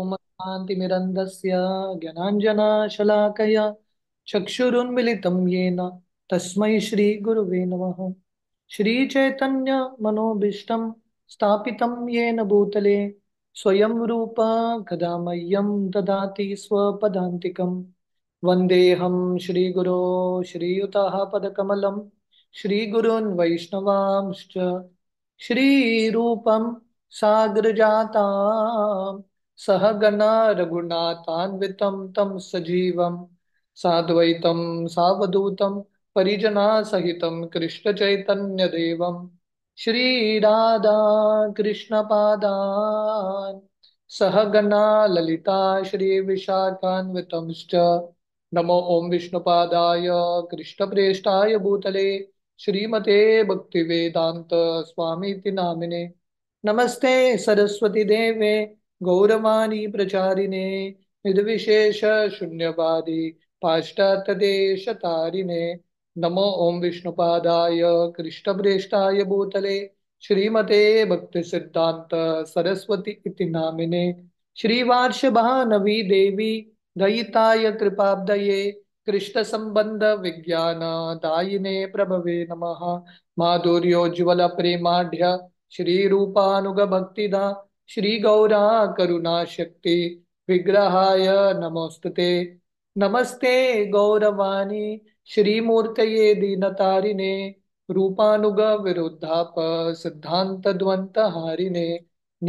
उमकान्तिमिरन्दस्य ज्ञानाञ्जनाशलाकया चक्षुरुन्मिलितं येन तस्मै श्रीगुरुवे नमः श्रीचैतन्यमनोभीष्टं स्थापितं येन भूतले स्वयं रूप कदा मह्यम ददाति स्वदाक वंदेहम श्रीगुरो श्रीयुतः पदकमलं श्रीगुरून् वैष्णवांश्च श्रीरूपं साग्रजाताम् सहगणा रघुनाथान्वितं तं सजीवं साद्वैतं सावधूतं परिजनासहितं कृष्णचैतन्यदेवं श्रीराधा कृष्णपादान् सहगणा ललिता विशाखान्वित नमो ॐ विष्णुपादाय कृष्णप्रेष्ठाय भूतले श्रीमते भक्तिवेदान्त स्वामी नामिने नमस्ते सरस्वती देवे गौरवाणी प्रचारिणे निर्विशेष शून्यवादी पाश्चातदेशतारिणे नमो ओं विष्णुपादाय कृष्णप्रेष्ठाय भूतले श्रीमते भक्ति सिद्धांत इति नामिने महानवी देवी दयिताय कृपाब्दये कृष्णसम्बन्धविज्ञानदायिने प्रभवे नमः रूपानुग भक्तिदा श्री करुणा करुणाशक्ति विग्रहाय नमोस्तुते नमस्ते गौरवाणी श्रीमूर्तये दीनतारिणे द्वंत हारिणे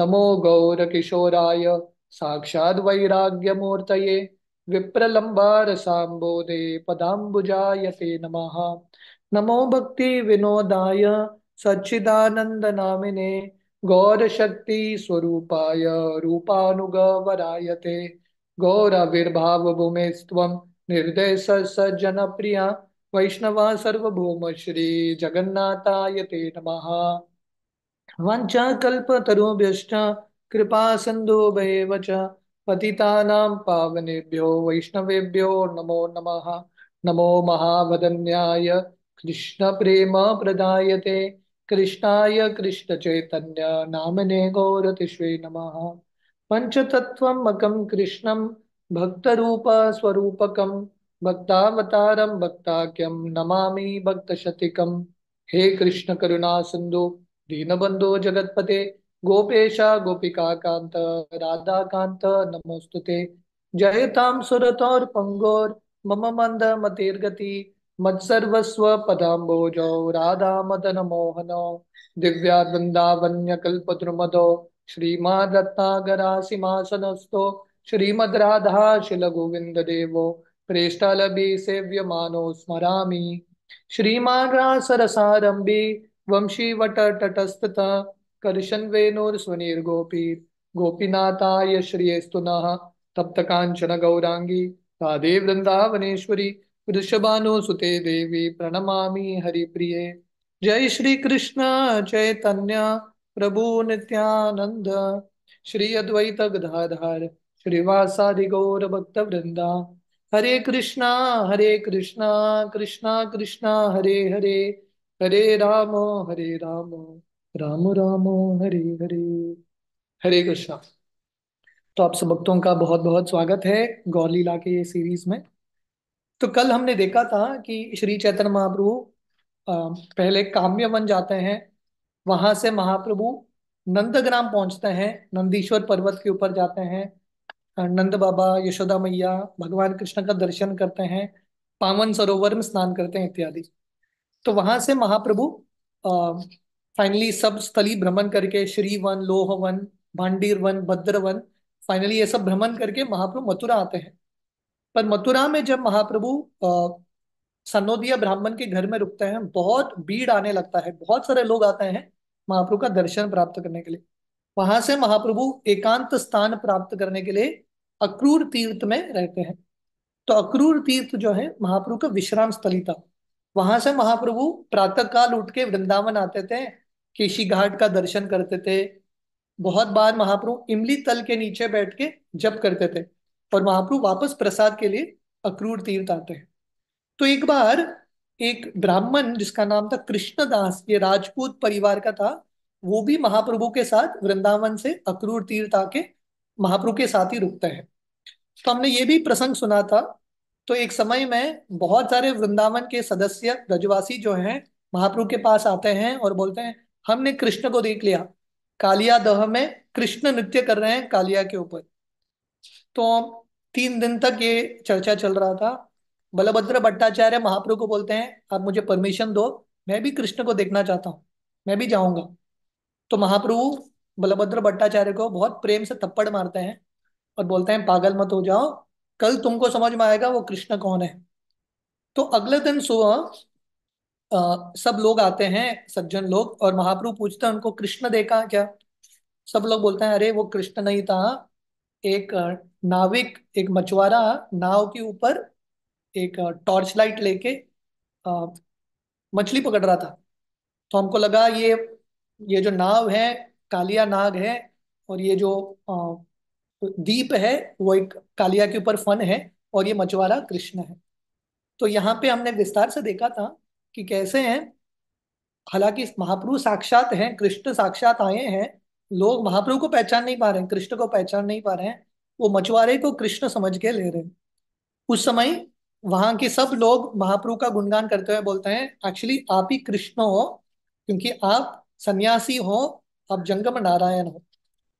नमो गौरकिशोराय विप्रलंबार सांबोधे पदाम्बुजाय ते नमः नमो भक्ति सच्चिदानंद नामिने गौरशक्ति स्वरूपाय रूपानुगवरायते गौरविर्भावभूमेस्त्वं निर्देश प्रिया वैष्णवा सर्वभौम श्री जगन्नाथाय ते नमः वञ्चाकल्पतरुभ्यश्च कृपा च पतितानां पावनेभ्यो वैष्णवेभ्यो नमो नमः नमो महावदन्याय कृष्णप्रेम प्रदायते कृष्णाय कृष्णचैतन्य नामने गौरतिष्वे नमः पञ्चतत्त्वम् अकम् कृष्णम् भक्तरूपस्वरूपकम् भक्तावतारम् भक्ताख्यम् नमामि भक्तशतिकम् हे कृष्ण करुणा सिन्धु दीनबन्धो जगत्पते गोपेश गोपिकान्त राधाकान्त नमोऽस्तु ते जयतां सुरतोर्पङ्गोर्मम मन्द मतिर्गति मत्सर्वस्व पदाम्बोज राधा मदन मोहनो दिव्यावृन्दावन्यकल्पद्रुमदो श्रीमान् रत्नागरासिमासनस्थो श्रीमद्राधाशिलगोविन्ददेवो प्रेष्टालभि सेव्यमानो स्मरामि श्रीमान् रासरसारम्भि वंशीवटतटस्थित कर्षन्वेणुर्स्वनिर्गोपी गोपीनाथाय श्रियेस्तु नः कांचन गौरांगी राधे वृंदावनेश्वरी सुते देवी हरि प्रिय जय श्री कृष्ण चैतन्य प्रभु नित्यानंद श्री अद्वैत गदाधार श्रीवासादि गौर भक्त वृंदा हरे कृष्णा हरे कृष्णा कृष्णा कृष्णा हरे हरे हरे राम हरे राम राम राम हरे हरे हरे कृष्णा तो आप सब भक्तों का बहुत बहुत स्वागत है गौरलीला के ये सीरीज में तो कल हमने देखा था कि श्री चैतन्य महाप्रभु पहले काम्य वन जाते हैं वहां से महाप्रभु नंदग्राम पहुंचते हैं नंदीश्वर पर्वत के ऊपर जाते हैं नंद बाबा यशोदा मैया भगवान कृष्ण का दर्शन करते हैं पावन सरोवर में स्नान करते हैं इत्यादि तो वहां से महाप्रभु फाइनली सब स्थली भ्रमण करके श्री वन लोह वन भांडीर वन भद्र वन फाइनली ये सब भ्रमण करके महाप्रभु मथुरा आते हैं पर मथुरा में जब महाप्रभु सनोदिया ब्राह्मण के घर में रुकते हैं बहुत भीड़ आने लगता है बहुत सारे लोग आते हैं महाप्रभु का दर्शन प्राप्त करने के लिए वहां से महाप्रभु एकांत स्थान प्राप्त करने के लिए अक्रूर तीर्थ में रहते हैं तो अक्रूर तीर्थ जो है महाप्रभु का विश्राम स्थली था वहां से महाप्रभु प्रातः काल उठ के वृंदावन आते थे केशी घाट का दर्शन करते थे बहुत बार महाप्रभु इमली तल के नीचे बैठ के जप करते थे और महाप्रभु वापस प्रसाद के लिए अक्रूर तीर्थ आते हैं तो एक बार एक ब्राह्मण जिसका नाम था कृष्णदास ये राजपूत परिवार का था वो भी महाप्रभु के साथ वृंदावन से अक्रूर तीर्थ आके महाप्रभु के साथ ही रुकते हैं तो हमने ये भी प्रसंग सुना था तो एक समय में बहुत सारे वृंदावन के सदस्य रजवासी जो हैं महाप्रभु के पास आते हैं और बोलते हैं हमने कृष्ण को देख लिया कालिया दह में कृष्ण नृत्य कर रहे हैं कालिया के ऊपर तो तीन दिन तक ये चर्चा चल रहा था बलभद्र भट्टाचार्य महाप्रभु को बोलते हैं आप मुझे परमिशन दो मैं भी कृष्ण को देखना चाहता हूँ मैं भी जाऊंगा तो महाप्रभु बलभद्र भट्टाचार्य को बहुत प्रेम से थप्पड़ मारते हैं और बोलते हैं पागल मत हो जाओ कल तुमको समझ में आएगा वो कृष्ण कौन है तो अगले दिन सुबह सब लोग आते हैं सज्जन लोग और महाप्रभु पूछते हैं उनको कृष्ण देखा क्या सब लोग बोलते हैं अरे वो कृष्ण नहीं था एक नाविक एक मछुआरा नाव के ऊपर एक टॉर्च लाइट लेके मछली पकड़ रहा था तो हमको लगा ये ये जो नाव है कालिया नाग है और ये जो दीप है वो एक कालिया के ऊपर फन है और ये मछुआरा कृष्ण है तो यहाँ पे हमने विस्तार से देखा था कि कैसे हैं हालांकि महापुरुष साक्षात हैं कृष्ण साक्षात आए हैं लोग महाप्रभु को पहचान नहीं पा रहे हैं कृष्ण को पहचान नहीं पा रहे हैं वो मछुआरे को कृष्ण समझ के ले रहे हैं उस समय वहां के सब लोग महाप्रभु का गुणगान करते हुए बोलते हैं एक्चुअली आप ही कृष्ण हो क्योंकि आप सन्यासी हो आप जंगम नारायण हो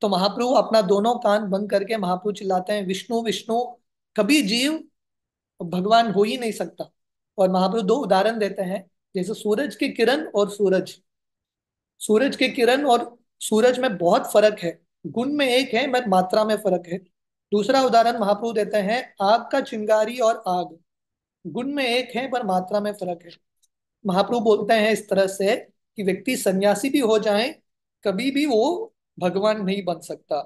तो महाप्रभु अपना दोनों कान बंद करके महाप्रभु चिल्लाते हैं विष्णु विष्णु कभी जीव भगवान हो ही नहीं सकता और महाप्रभु दो उदाहरण देते हैं जैसे सूरज की किरण और सूरज सूरज के किरण और सूरज में बहुत फर्क है गुण में एक है मैं मात्रा में फर्क है दूसरा उदाहरण महाप्रभु देते हैं आग का चिंगारी और आग गुण में एक है पर मात्रा में फर्क है महाप्रभु बोलते हैं इस तरह से कि व्यक्ति सन्यासी भी हो जाए कभी भी वो भगवान नहीं बन सकता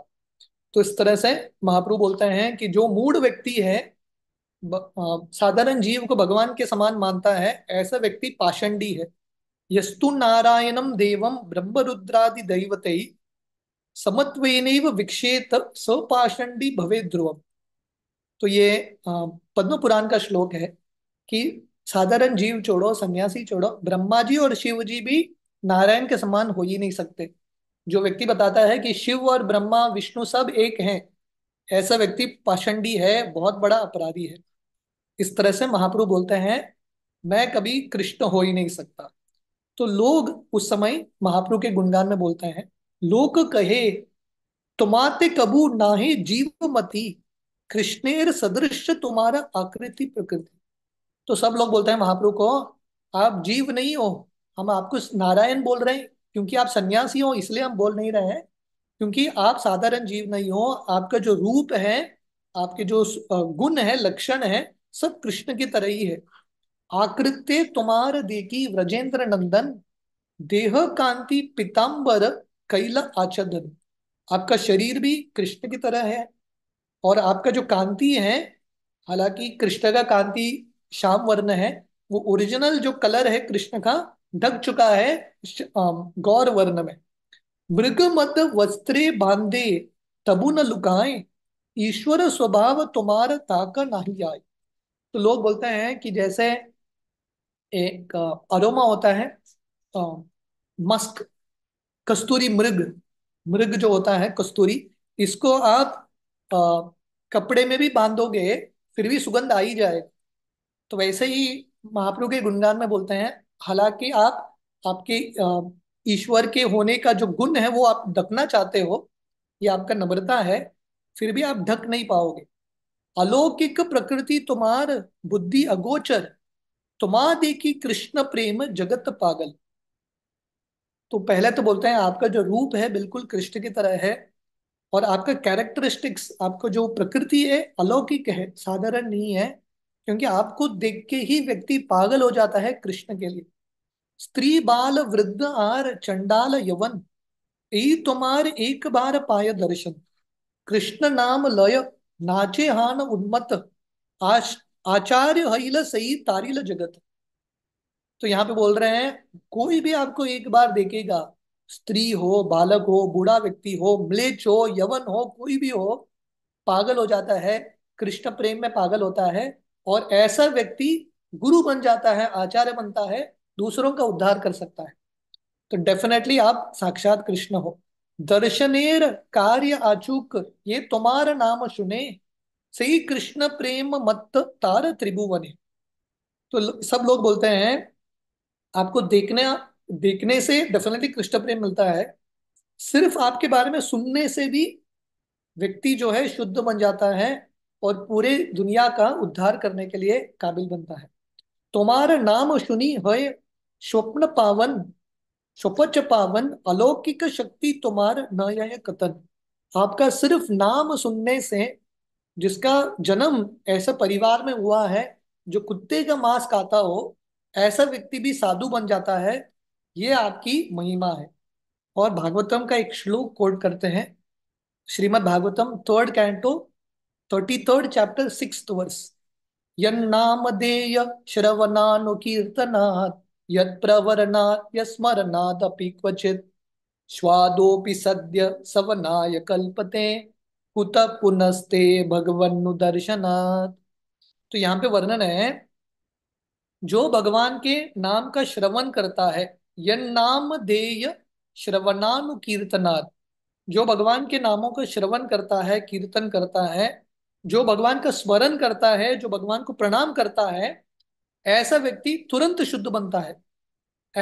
तो इस तरह से महाप्रभु बोलते हैं कि जो मूड व्यक्ति है साधारण जीव को भगवान के समान मानता है ऐसा व्यक्ति पाषंडी है यस्तु नारायणं देवं ब्रह्मरुद्रादिदैवतैः समत्वेनैव विक्षेत सपाषंडी भवे ध्रुवम तो ये पद्म पुराण का श्लोक है कि साधारण जीव छोड़ो सन्यासी छोड़ो ब्रह्मा जी और शिव जी भी नारायण के समान हो ही नहीं सकते जो व्यक्ति बताता है कि शिव और ब्रह्मा विष्णु सब एक हैं ऐसा व्यक्ति पाषंडी है बहुत बड़ा अपराधी है इस तरह से महाप्रभु बोलते हैं मैं कभी कृष्ण हो ही नहीं सकता तो लोग उस समय महाप्रभु के गुणगान में बोलते हैं लोक कहे तुमाते कबू नाहे मती कृष्णेर सदृश तुम्हारा आकृति प्रकृति तो सब लोग बोलते हैं महाप्रभु को आप जीव नहीं हो हम आपको नारायण बोल रहे हैं क्योंकि आप सन्यासी हो इसलिए हम बोल नहीं रहे हैं क्योंकि आप साधारण जीव नहीं हो आपका जो रूप है आपके जो गुण है लक्षण है सब कृष्ण की तरह ही है आकृत्य तुमार देखी व्रजेंद्र नंदन देह कांति पिताम्बर कैल आचदन आपका शरीर भी कृष्ण की तरह है और आपका जो कांति है हालांकि कृष्ण का कांति श्याम वर्ण है वो ओरिजिनल जो कलर है कृष्ण का ढक चुका है गौर वर्ण में मृग मत वस्त्रे बांधे तबु न लुकाए ईश्वर स्वभाव तुम्हार ताक नहीं आए तो लोग बोलते हैं कि जैसे एक अरोमा होता है मस्क कस्तूरी मृग मृग जो होता है कस्तूरी इसको आप आ, कपड़े में भी बांधोगे फिर भी सुगंध आ ही जाए तो वैसे ही महाप्रभु के गुणगान में बोलते हैं हालांकि आप आपके ईश्वर के होने का जो गुण है वो आप ढकना चाहते हो ये आपका नम्रता है फिर भी आप ढक नहीं पाओगे अलौकिक प्रकृति तुम्हार बुद्धि अगोचर तुमा देखी कृष्ण प्रेम जगत पागल तो पहले तो बोलते हैं आपका जो रूप है बिल्कुल कृष्ण की तरह है और आपका कैरेक्टरिस्टिक्स आपका जो प्रकृति है अलौकिक है साधारण नहीं है क्योंकि आपको देख के ही व्यक्ति पागल हो जाता है कृष्ण के लिए स्त्री बाल वृद्ध आर चंडाल यवन ई तुमार एक बार पाय दर्शन कृष्ण नाम लय नाचे हान उन्मत आश आचार्य हईल सही तारिल जगत तो यहाँ पे बोल रहे हैं कोई भी आपको एक बार देखेगा स्त्री हो बालक हो बूढ़ा व्यक्ति हो म्लेच हो यवन हो कोई भी हो पागल हो जाता है कृष्ण प्रेम में पागल होता है और ऐसा व्यक्ति गुरु बन जाता है आचार्य बनता है दूसरों का उद्धार कर सकता है तो डेफिनेटली आप साक्षात कृष्ण हो दर्शनेर कार्य आचूक ये तुम्हारा नाम सुने श्री कृष्ण प्रेम मत तार त्रिभुवन तो सब लोग बोलते हैं आपको देखने देखने से डेफिनेटली कृष्ण प्रेम मिलता है सिर्फ आपके बारे में सुनने से भी व्यक्ति जो है शुद्ध बन जाता है और पूरे दुनिया का उद्धार करने के लिए काबिल बनता है तुम्हार नाम सुनी हय स्वप्न पावन स्वपच पावन अलौकिक शक्ति तुम्हार न कथन आपका सिर्फ नाम सुनने से जिसका जन्म ऐसा परिवार में हुआ है जो कुत्ते का मांस खाता हो ऐसा व्यक्ति भी साधु बन जाता है ये आपकी महिमा है और भागवतम का एक श्लोक कोट करते हैं Shrimad Bhagavatam third canto thirty third chapter six verse यन्नामधेय श्रवणानुकीर्तनात् यत्प्रवरणात् यस्मरणादपि सद्य सवनाय कल्पते कुत पुनस्ते भगवन्नु दर्शनात् तो यहाँ पे वर्णन है जो भगवान के नाम का श्रवण करता है यन नाम देय श्रवणानुकीर्तनात् जो भगवान के नामों का श्रवण करता है कीर्तन करता है जो भगवान का स्मरण करता है जो भगवान को प्रणाम करता है ऐसा व्यक्ति तुरंत शुद्ध बनता है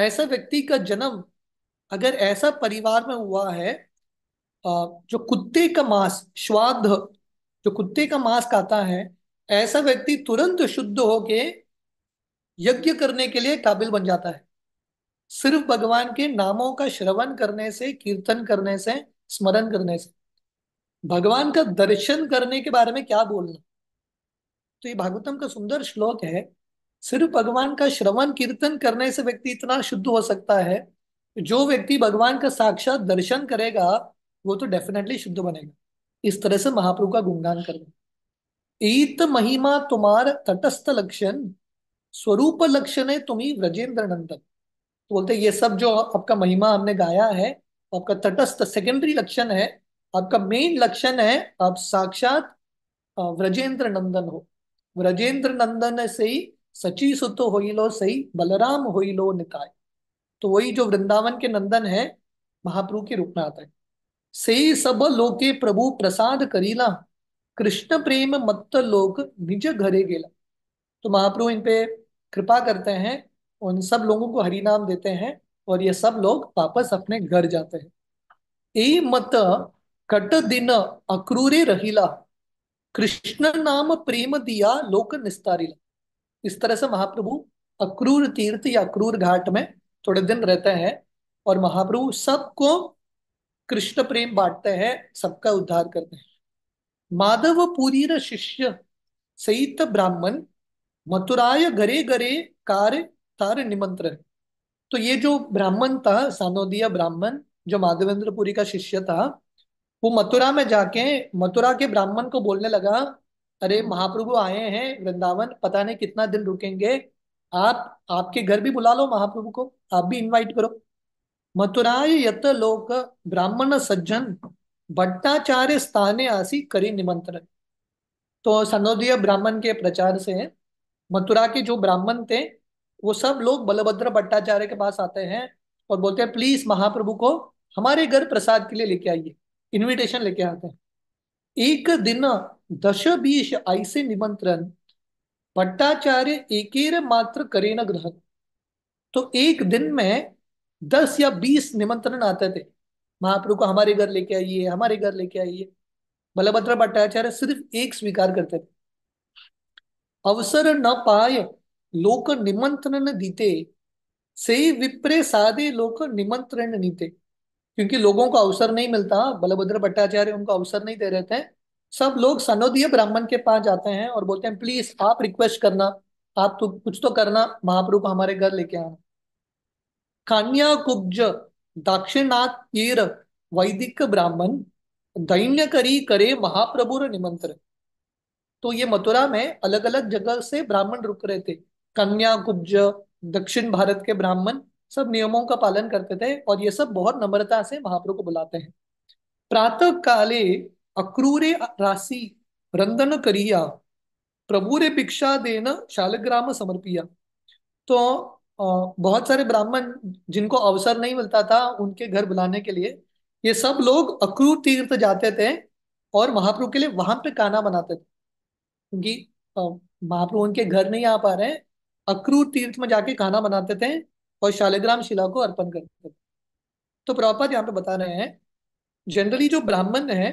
ऐसा व्यक्ति का जन्म अगर ऐसा परिवार में हुआ है जो कुत्ते का मांस स्वाद जो कुत्ते का मांस खाता है ऐसा व्यक्ति तुरंत शुद्ध होके यज्ञ करने के लिए काबिल बन जाता है सिर्फ भगवान के नामों का श्रवण करने से कीर्तन करने से स्मरण करने से भगवान का दर्शन करने के बारे में क्या बोलना तो ये भागवतम का सुंदर श्लोक है सिर्फ भगवान का श्रवण कीर्तन करने से व्यक्ति इतना शुद्ध हो सकता है जो व्यक्ति भगवान का साक्षात दर्शन करेगा वो तो डेफिनेटली शुद्ध बनेगा इस तरह से महाप्रभु का गुणगान करना ईत महिमा तुम्हार तटस्थ लक्षण स्वरूप लक्षण है तुम्ही व्रजेंद्र नंदन तो बोलते ये सब जो आपका महिमा हमने गाया है आपका तटस्थ सेकेंडरी लक्षण है आपका मेन लक्षण है आप साक्षात व्रजेंद्र नंदन हो व्रजेंद्र नंदन से ही सची सुत हो लो सही बलराम हो लो निकाय तो वही जो वृंदावन के नंदन है महाप्रभु के रूप में आता है से सब लोके प्रभु प्रसाद करीला कृष्ण प्रेम मत लोक निज घरे गेला तो महाप्रभु इन पे कृपा करते हैं उन सब लोगों को हरि नाम देते हैं और ये सब लोग वापस अपने घर जाते हैं ए मत कट दिन अक्रूरे रहिला कृष्ण नाम प्रेम दिया लोक निस्तारिला इस तरह से महाप्रभु अक्रूर तीर्थ या अक्रूर घाट में थोड़े दिन रहते हैं और महाप्रभु सबको कृष्ण प्रेम बांटते हैं सबका उद्धार करते हैं माधव पुरीर शिष्य सहित ब्राह्मण मथुराय घरे घरे कार्य तार निमंत्रण तो ये जो ब्राह्मण था सानोदिया ब्राह्मण जो माधवेंद्रपुरी का शिष्य था वो मथुरा में जाके मथुरा के ब्राह्मण को बोलने लगा अरे महाप्रभु आए हैं वृंदावन पता नहीं कितना दिन रुकेंगे आप आपके घर भी बुला लो महाप्रभु को आप भी इनवाइट करो मथुराय यत लोक ब्राह्मण सज्जन भट्टाचार्य स्थाने आसी करी निमंत्रण तो सनोदीय ब्राह्मण के प्रचार से मथुरा के जो ब्राह्मण थे वो सब लोग बलभद्र भट्टाचार्य के पास आते हैं और बोलते हैं प्लीज महाप्रभु को हमारे घर प्रसाद के लिए लेके आइए इनविटेशन लेके आते हैं एक दिन दश बीस ऐसे निमंत्रण भट्टाचार्य एक मात्र न ग्रहण तो एक दिन में दस या बीस निमंत्रण आते थे महाप्रभु को हमारे घर लेके आइए हमारे घर लेके आइए बलभद्र भट्टाचार्य सिर्फ एक स्वीकार करते थे अवसर न पाए लोक निमंत्रण दीते से विप्रे सादे लोक निमंत्रण नीते क्योंकि लोगों को अवसर नहीं मिलता बलभद्र भट्टाचार्य उनको अवसर नहीं दे रहे थे सब लोग सनोदीय ब्राह्मण के पास जाते हैं और बोलते हैं प्लीज आप रिक्वेस्ट करना आप तो कुछ तो करना महाप्रभु को हमारे घर लेके आना कान्याकुब्ज दाक्षिणात्येर वैदिक ब्राह्मण दैन्य करी करे महाप्रभुर निमंत्रण तो ये मथुरा में अलग अलग जगह से ब्राह्मण रुक रहे थे कन्या कुब्ज दक्षिण भारत के ब्राह्मण सब नियमों का पालन करते थे और ये सब बहुत नम्रता से महाप्रभु को बुलाते हैं प्रातः काले अक्रूरे राशि रंदन करिया प्रभुरे भिक्षा देना शालग्राम समर्पिया तो बहुत सारे ब्राह्मण जिनको अवसर नहीं मिलता था उनके घर बुलाने के लिए ये सब लोग अक्रूर तीर्थ जाते थे और महाप्रभु के लिए वहां पे खाना बनाते थे क्योंकि महाप्रभु उनके घर नहीं आ पा रहे हैं अक्रूर तीर्थ में जाके खाना बनाते थे और शालिग्राम शिला को अर्पण करते थे तो प्रभापत यहाँ पे बता रहे हैं जनरली जो ब्राह्मण है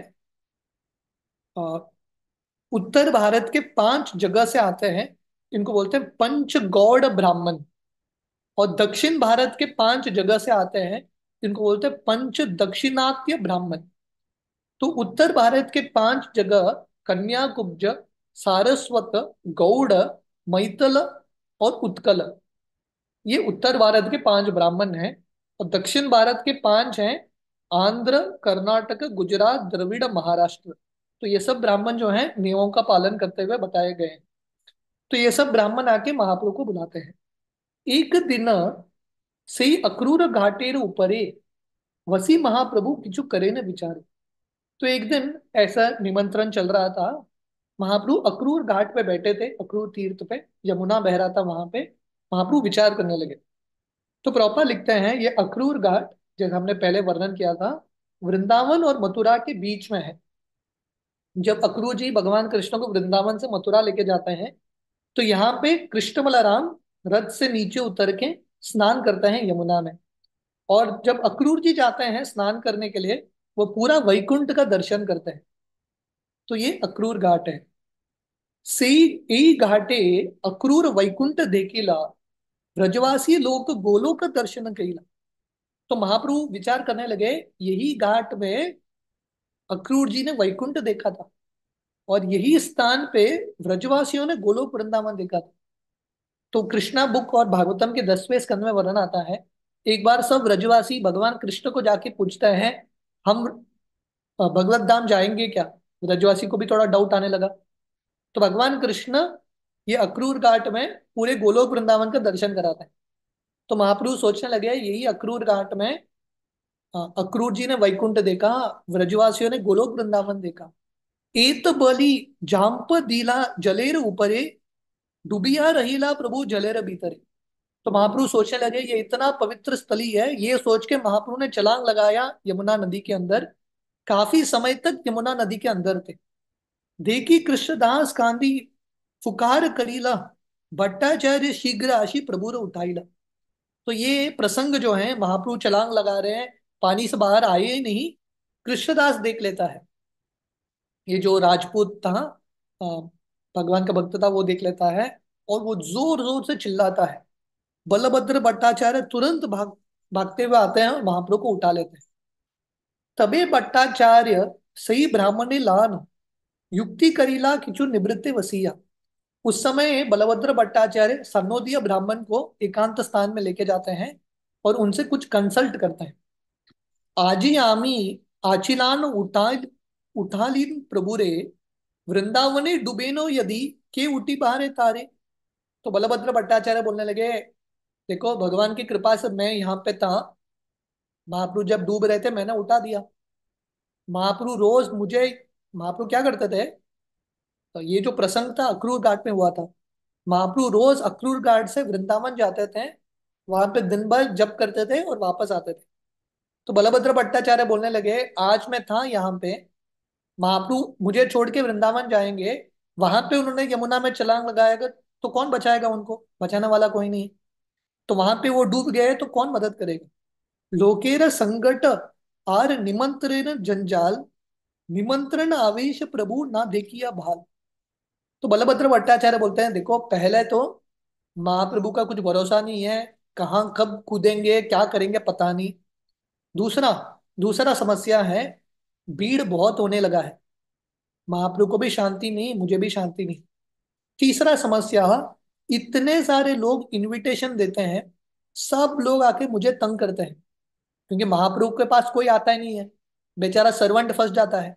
उत्तर भारत के पांच जगह से आते हैं इनको बोलते हैं पंच गौड़ ब्राह्मण और दक्षिण भारत के पांच जगह से आते हैं जिनको बोलते हैं पंच दक्षिणात्य ब्राह्मण तो उत्तर भारत के पांच जगह कन्या कुब्ज सारस्वत गौड़ मैतल और उत्कल ये उत्तर भारत के पांच ब्राह्मण हैं और दक्षिण भारत के पांच हैं आंध्र कर्नाटक गुजरात द्रविड़ महाराष्ट्र तो ये सब ब्राह्मण जो हैं नियमों का पालन करते हुए बताए गए हैं तो ये सब ब्राह्मण आके महाप्रभु को बुलाते हैं एक दिन से अक्रूर घाटेर ऊपर वसी महाप्रभु किचु करे न विचार तो एक दिन ऐसा निमंत्रण चल रहा था महाप्रभु अक्रूर घाट पे बैठे थे अक्रूर तीर्थ पे यमुना बह रहा था वहां पे महाप्रभु विचार करने लगे तो प्रॉपर लिखते हैं ये अक्रूर घाट जैसे हमने पहले वर्णन किया था वृंदावन और मथुरा के बीच में है जब अक्रूर जी भगवान कृष्ण को वृंदावन से मथुरा लेके जाते हैं तो यहाँ पे कृष्णमलाराम रथ से नीचे उतर के स्नान करते हैं यमुना में और जब अक्रूर जी जाते हैं स्नान करने के लिए वो पूरा वैकुंठ का दर्शन करते हैं तो ये अक्रूर घाट है से घाटे अक्रूर वैकुंठ देखेला ब्रजवासी लोग गोलो का दर्शन कहला तो महाप्रभु विचार करने लगे यही घाट में अक्रूर जी ने वैकुंठ देखा था और यही स्थान पे ब्रजवासियों ने गोलोक वृंदावन देखा था तो कृष्णा बुक और भागवतम के दसवें स्कंद में वर्णन आता है एक बार सब व्रजवासी भगवान कृष्ण को जाके पूछते हैं हम भगवत धाम जाएंगे क्या ब्रजवासी को भी थोड़ा डाउट आने लगा तो भगवान कृष्ण ये अक्रूर घाट में पूरे गोलोक वृंदावन का दर्शन कराते हैं तो महाप्रभु सोचने लगे यही अक्रूर घाट में अक्रूर जी ने वैकुंठ देखा व्रजवासियों ने गोलोक वृंदावन देखा एत बलि जाम्प दीला जलेर ऊपरे डुबिया रहीला प्रभु जलेर भीतरे तो महाप्रभु सोचने लगे ये इतना पवित्र स्थली है ये सोच के महाप्रभु ने चलांग लगाया यमुना नदी के अंदर काफी समय तक यमुना नदी के अंदर थे देखी कृष्णदास गांधी फुकार करीला भट्टाचार्य शीघ्र आशी प्रभु उठाईला तो ये प्रसंग जो है महाप्रभु चलांग लगा रहे हैं पानी से बाहर आए ही नहीं कृष्णदास देख लेता है ये जो राजपूत था भगवान का भक्त था वो देख लेता है और वो जोर जोर से चिल्लाता है बलभद्र भट्टाचार्य तुरंत भाग भागते हुए आते हैं और महाप्रभु को उठा लेते हैं तबे भट्टाचार्य सही ब्राह्मण लान युक्ति करीला किचु निवृत्ति वसीया उस समय बलभद्र भट्टाचार्य सरनोदिया ब्राह्मण को एकांत स्थान में लेके जाते हैं और उनसे कुछ कंसल्ट करते हैं आजी आमी आचिलान उठा उठालीन प्रभुरे वृंदावने नो यदि के उठी बाहर तारे तो बलभद्र भट्टाचार्य बोलने लगे देखो भगवान की कृपा से मैं यहाँ पे था महाप्रु जब डूब रहे थे मैंने उठा दिया महाप्रु रोज मुझे महाप्रु क्या करते थे तो ये जो प्रसंग था अक्रूर घाट में हुआ था महाप्रु रोज अक्रूर घाट से वृंदावन जाते थे वहां पे दिन भर जप करते थे और वापस आते थे तो बलभद्र भट्टाचार्य बोलने लगे आज मैं था यहाँ पे महाप्रु मुझे छोड़ के वृंदावन जाएंगे वहां पे उन्होंने यमुना में चलांग लगाएगा तो कौन बचाएगा उनको बचाने वाला कोई नहीं तो वहां पे वो डूब गए तो कौन मदद करेगा लोकेर संकट आर निमंत्रण जंजाल निमंत्रण आवेश प्रभु ना देखिया भाल तो बलभद्र भट्टाचार्य बोलते हैं देखो पहले तो महाप्रभु का कुछ भरोसा नहीं है कहाँ कब कूदेंगे क्या करेंगे पता नहीं दूसरा दूसरा समस्या है भीड़ बहुत होने लगा है महाप्रभु को भी शांति नहीं मुझे भी शांति नहीं तीसरा समस्या इतने सारे लोग इनविटेशन देते हैं सब लोग आके मुझे तंग करते हैं क्योंकि महाप्रभु के पास कोई आता ही नहीं है बेचारा सर्वेंट फंस जाता है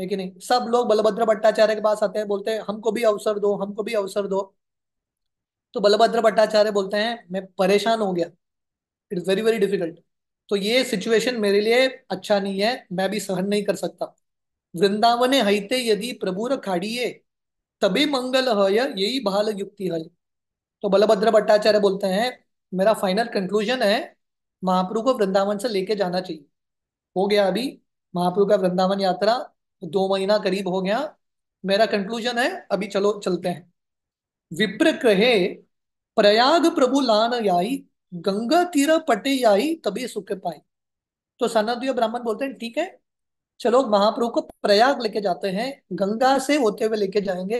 लेकिन कि नहीं सब लोग बलभद्र भट्टाचार्य के पास आते हैं बोलते हैं हमको भी अवसर दो हमको भी अवसर दो तो बलभद्र भट्टाचार्य बोलते हैं मैं परेशान हो गया इट्स वेरी वेरी डिफिकल्ट तो ये सिचुएशन मेरे लिए अच्छा नहीं है मैं भी सहन नहीं कर सकता वृंदावन हईते यदि प्रभुर खाड़िए तभी मंगल हय यही बाल युक्ति हय तो बलभद्र भट्टाचार्य बोलते हैं मेरा फाइनल कंक्लूजन है महाप्रभु को वृंदावन से लेके जाना चाहिए हो गया अभी महाप्रु का वृंदावन यात्रा दो महीना करीब हो गया मेरा कंक्लूजन है अभी चलो चलते हैं विप्र कहे प्रयाग प्रभु लान याई गंगा तीर पटे आई तभी सुख पाई तो सनातन ब्राह्मण बोलते हैं ठीक है चलो महाप्रभु को प्रयाग लेके जाते हैं गंगा से होते हुए लेके जाएंगे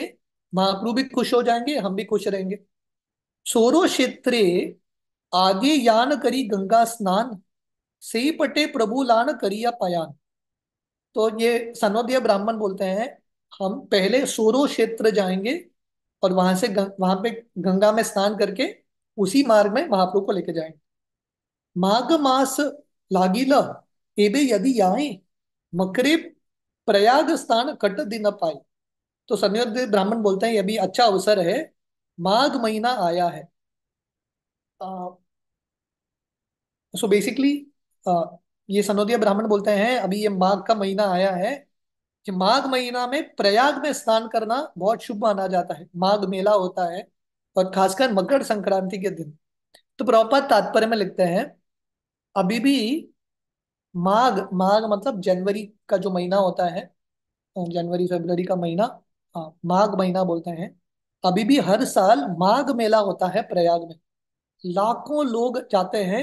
महाप्रभु भी खुश हो जाएंगे हम भी खुश रहेंगे सोरो क्षेत्र आगे यान करी गंगा स्नान से पटे प्रभु लान करी या पयान तो ये सनोदय ब्राह्मण बोलते हैं हम पहले सोरो क्षेत्र जाएंगे और वहां से वहां पे गंगा में स्नान करके उसी मार्ग में महाप्रभु को लेके जाएंगे माघ मास लागिला एबे यदि आए मकरे प्रयाग स्थान कट दिन पाए तो सन्योद ब्राह्मण बोलते हैं अभी अच्छा अवसर है माघ महीना आया है सो uh, बेसिकली so uh, ये सनोदिया ब्राह्मण बोलते हैं अभी ये माघ का महीना आया है कि माघ महीना में प्रयाग में स्नान करना बहुत शुभ माना जाता है माघ मेला होता है और खासकर मकर संक्रांति के दिन तो प्रभुपाद तात्पर्य में लिखते हैं अभी भी माघ माघ मतलब जनवरी का जो महीना होता है जनवरी फरवरी का महीना हाँ, माघ महीना बोलते हैं अभी भी हर साल माघ मेला होता है प्रयाग में लाखों लोग जाते हैं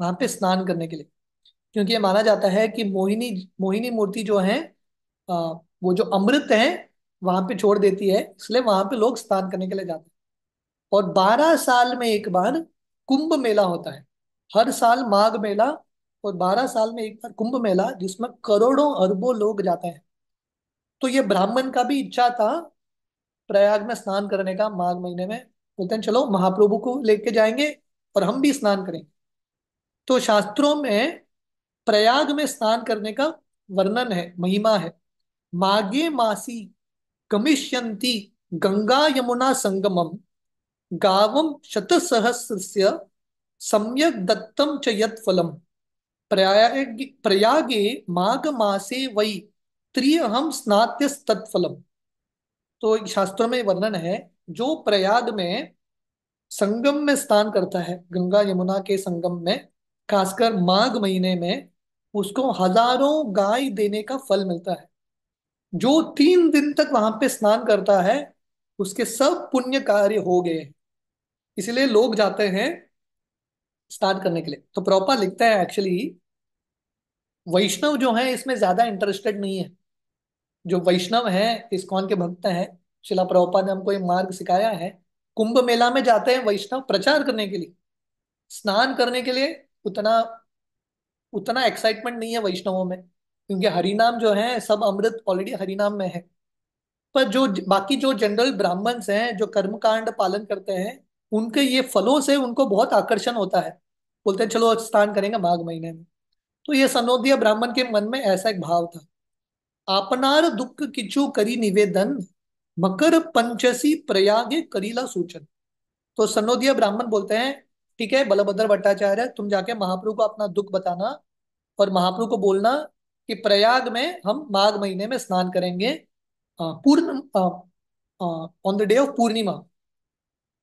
वहां पे स्नान करने के लिए क्योंकि ये माना जाता है कि मोहिनी मोहिनी मूर्ति जो है वो जो अमृत है वहां पे छोड़ देती है इसलिए वहां पे लोग स्नान करने के लिए जाते हैं और 12 साल में एक बार कुंभ मेला होता है हर साल माघ मेला और 12 साल में एक बार कुंभ मेला जिसमें करोड़ों अरबों लोग जाते हैं तो ये ब्राह्मण का भी इच्छा था प्रयाग में स्नान करने का माघ महीने में बोलते हैं चलो महाप्रभु को लेके जाएंगे और हम भी स्नान करेंगे तो शास्त्रों में प्रयाग में स्नान करने का वर्णन है महिमा है माघे मासी गमिष्यंती गंगा यमुना संगमम गाव शतसहस्रस्य सम्यक दत्तम च यत् प्रयाग प्रयागे प्रयागे मासे वै त्रिअहं स्नात्यस्तत्फलम तो शास्त्रों में वर्णन है जो प्रयाग में संगम में स्नान करता है गंगा यमुना के संगम में खासकर माघ महीने में उसको हजारों गाय देने का फल मिलता है जो तीन दिन तक वहां पे स्नान करता है उसके सब पुण्य कार्य हो गए हैं इसलिए लोग जाते हैं स्टार्ट करने के लिए तो प्रॉपर लिखता है एक्चुअली वैष्णव जो है इसमें ज्यादा इंटरेस्टेड नहीं है जो वैष्णव है कौन के भक्त हैं शिला प्रोपा ने हमको ये मार्ग सिखाया है कुंभ मेला में जाते हैं वैष्णव प्रचार करने के लिए स्नान करने के लिए उतना उतना एक्साइटमेंट नहीं है वैष्णवों में क्योंकि हरिनाम जो है सब अमृत ऑलरेडी हरिनाम में है पर जो बाकी जो जनरल ब्राह्मण्स हैं जो कर्मकांड पालन करते हैं उनके ये फलों से उनको बहुत आकर्षण होता है बोलते हैं चलो स्नान करेंगे माघ महीने में तो ये सनोदिया ब्राह्मण के मन में ऐसा एक भाव था आपनार दुख किचु करी निवेदन मकर पंचसी प्रयाग करीला सूचन तो सनोदिया ब्राह्मण बोलते हैं ठीक है बलभद्र भट्टाचार्य तुम जाके महाप्रु को अपना दुख बताना और महाप्रु को बोलना कि प्रयाग में हम माघ महीने में स्नान करेंगे पूर्ण on the day of Purnima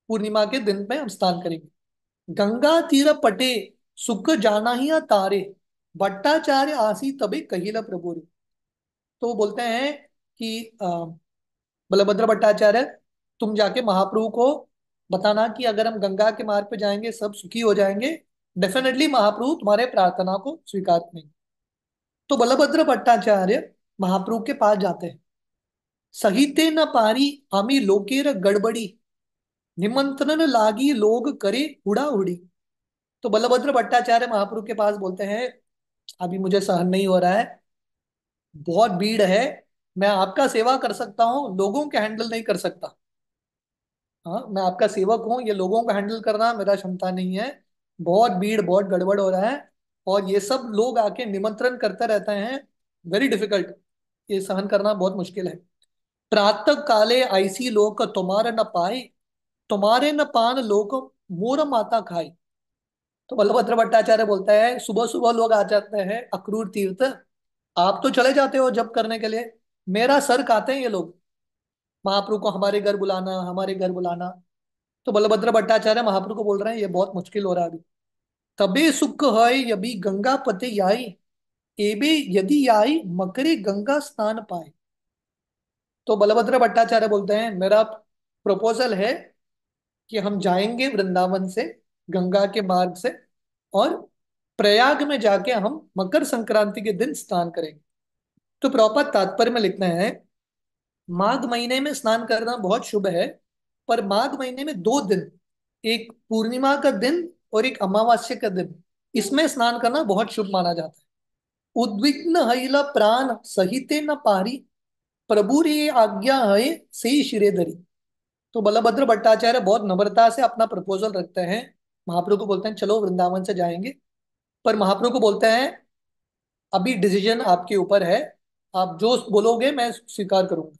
पूर्णिमा के दिन में हम स्नान करेंगे गंगा तीर पटे सुख जाना ही तारे भट्टाचार्य आसी तबे कहिला प्रभु रे तो वो बोलते हैं कि बलभद्र भट्टाचार्य तुम जाके महाप्रभु को बताना कि अगर हम गंगा के मार्ग पे जाएंगे सब सुखी हो जाएंगे डेफिनेटली महाप्रभु तुम्हारे प्रार्थना को स्वीकार करेंगे तो बलभद्र भट्टाचार्य महाप्रभु के पास जाते हैं सहिते न पारी हमी लोकेर गड़बड़ी निमंत्रण लागी लोग करे हुड़ा हुड़ी तो बलभद्र भट्टाचार्य महाप्रभु के पास बोलते हैं अभी मुझे सहन नहीं हो रहा है बहुत भीड़ है मैं आपका सेवा कर सकता हूँ लोगों के हैंडल नहीं कर सकता हाँ मैं आपका सेवक हूँ ये लोगों को हैंडल करना मेरा क्षमता नहीं है बहुत भीड़ बहुत गड़बड़ हो रहा है और ये सब लोग आके निमंत्रण करते रहते हैं वेरी डिफिकल्ट ये सहन करना बहुत मुश्किल है प्रातः काले आईसी लोग तुम्हारा न पाए तुम्हारे न पान लोग मोर माता खाई तो बल्लभद्र भट्टाचार्य बोलता है सुबह सुबह लोग आ जाते हैं अक्रूर तीर्थ आप तो चले जाते हो जब करने के लिए मेरा सर खाते हैं ये लोग महाप्रु को हमारे घर बुलाना हमारे घर बुलाना तो बलभद्र भट्टाचार्य महाप्रु को बोल रहे हैं ये बहुत मुश्किल हो रहा है अभी तभी सुख है यभी गंगा पते याई भी यदि आई मकरी गंगा स्नान पाए तो बलभद्र भट्टाचार्य बोलते हैं मेरा प्रपोजल है कि हम जाएंगे वृंदावन से गंगा के मार्ग से और प्रयाग में जाके हम मकर संक्रांति के दिन स्नान करेंगे तो प्रॉपर तात्पर्य में लिखना है माघ महीने में स्नान करना बहुत शुभ है पर माघ महीने में दो दिन एक पूर्णिमा का दिन और एक अमावस्या का दिन इसमें स्नान करना बहुत शुभ माना जाता है उद्विग्न हईला प्राण सहित न पारी प्रभु आज्ञा है सही शिरे धरी तो बलभद्र भट्टाचार्य बहुत नम्रता से अपना प्रपोजल रखते हैं महाप्रभु को बोलते हैं चलो वृंदावन से जाएंगे पर महाप्रभु को बोलते हैं अभी डिसीजन आपके ऊपर है आप जो बोलोगे मैं स्वीकार करूंगा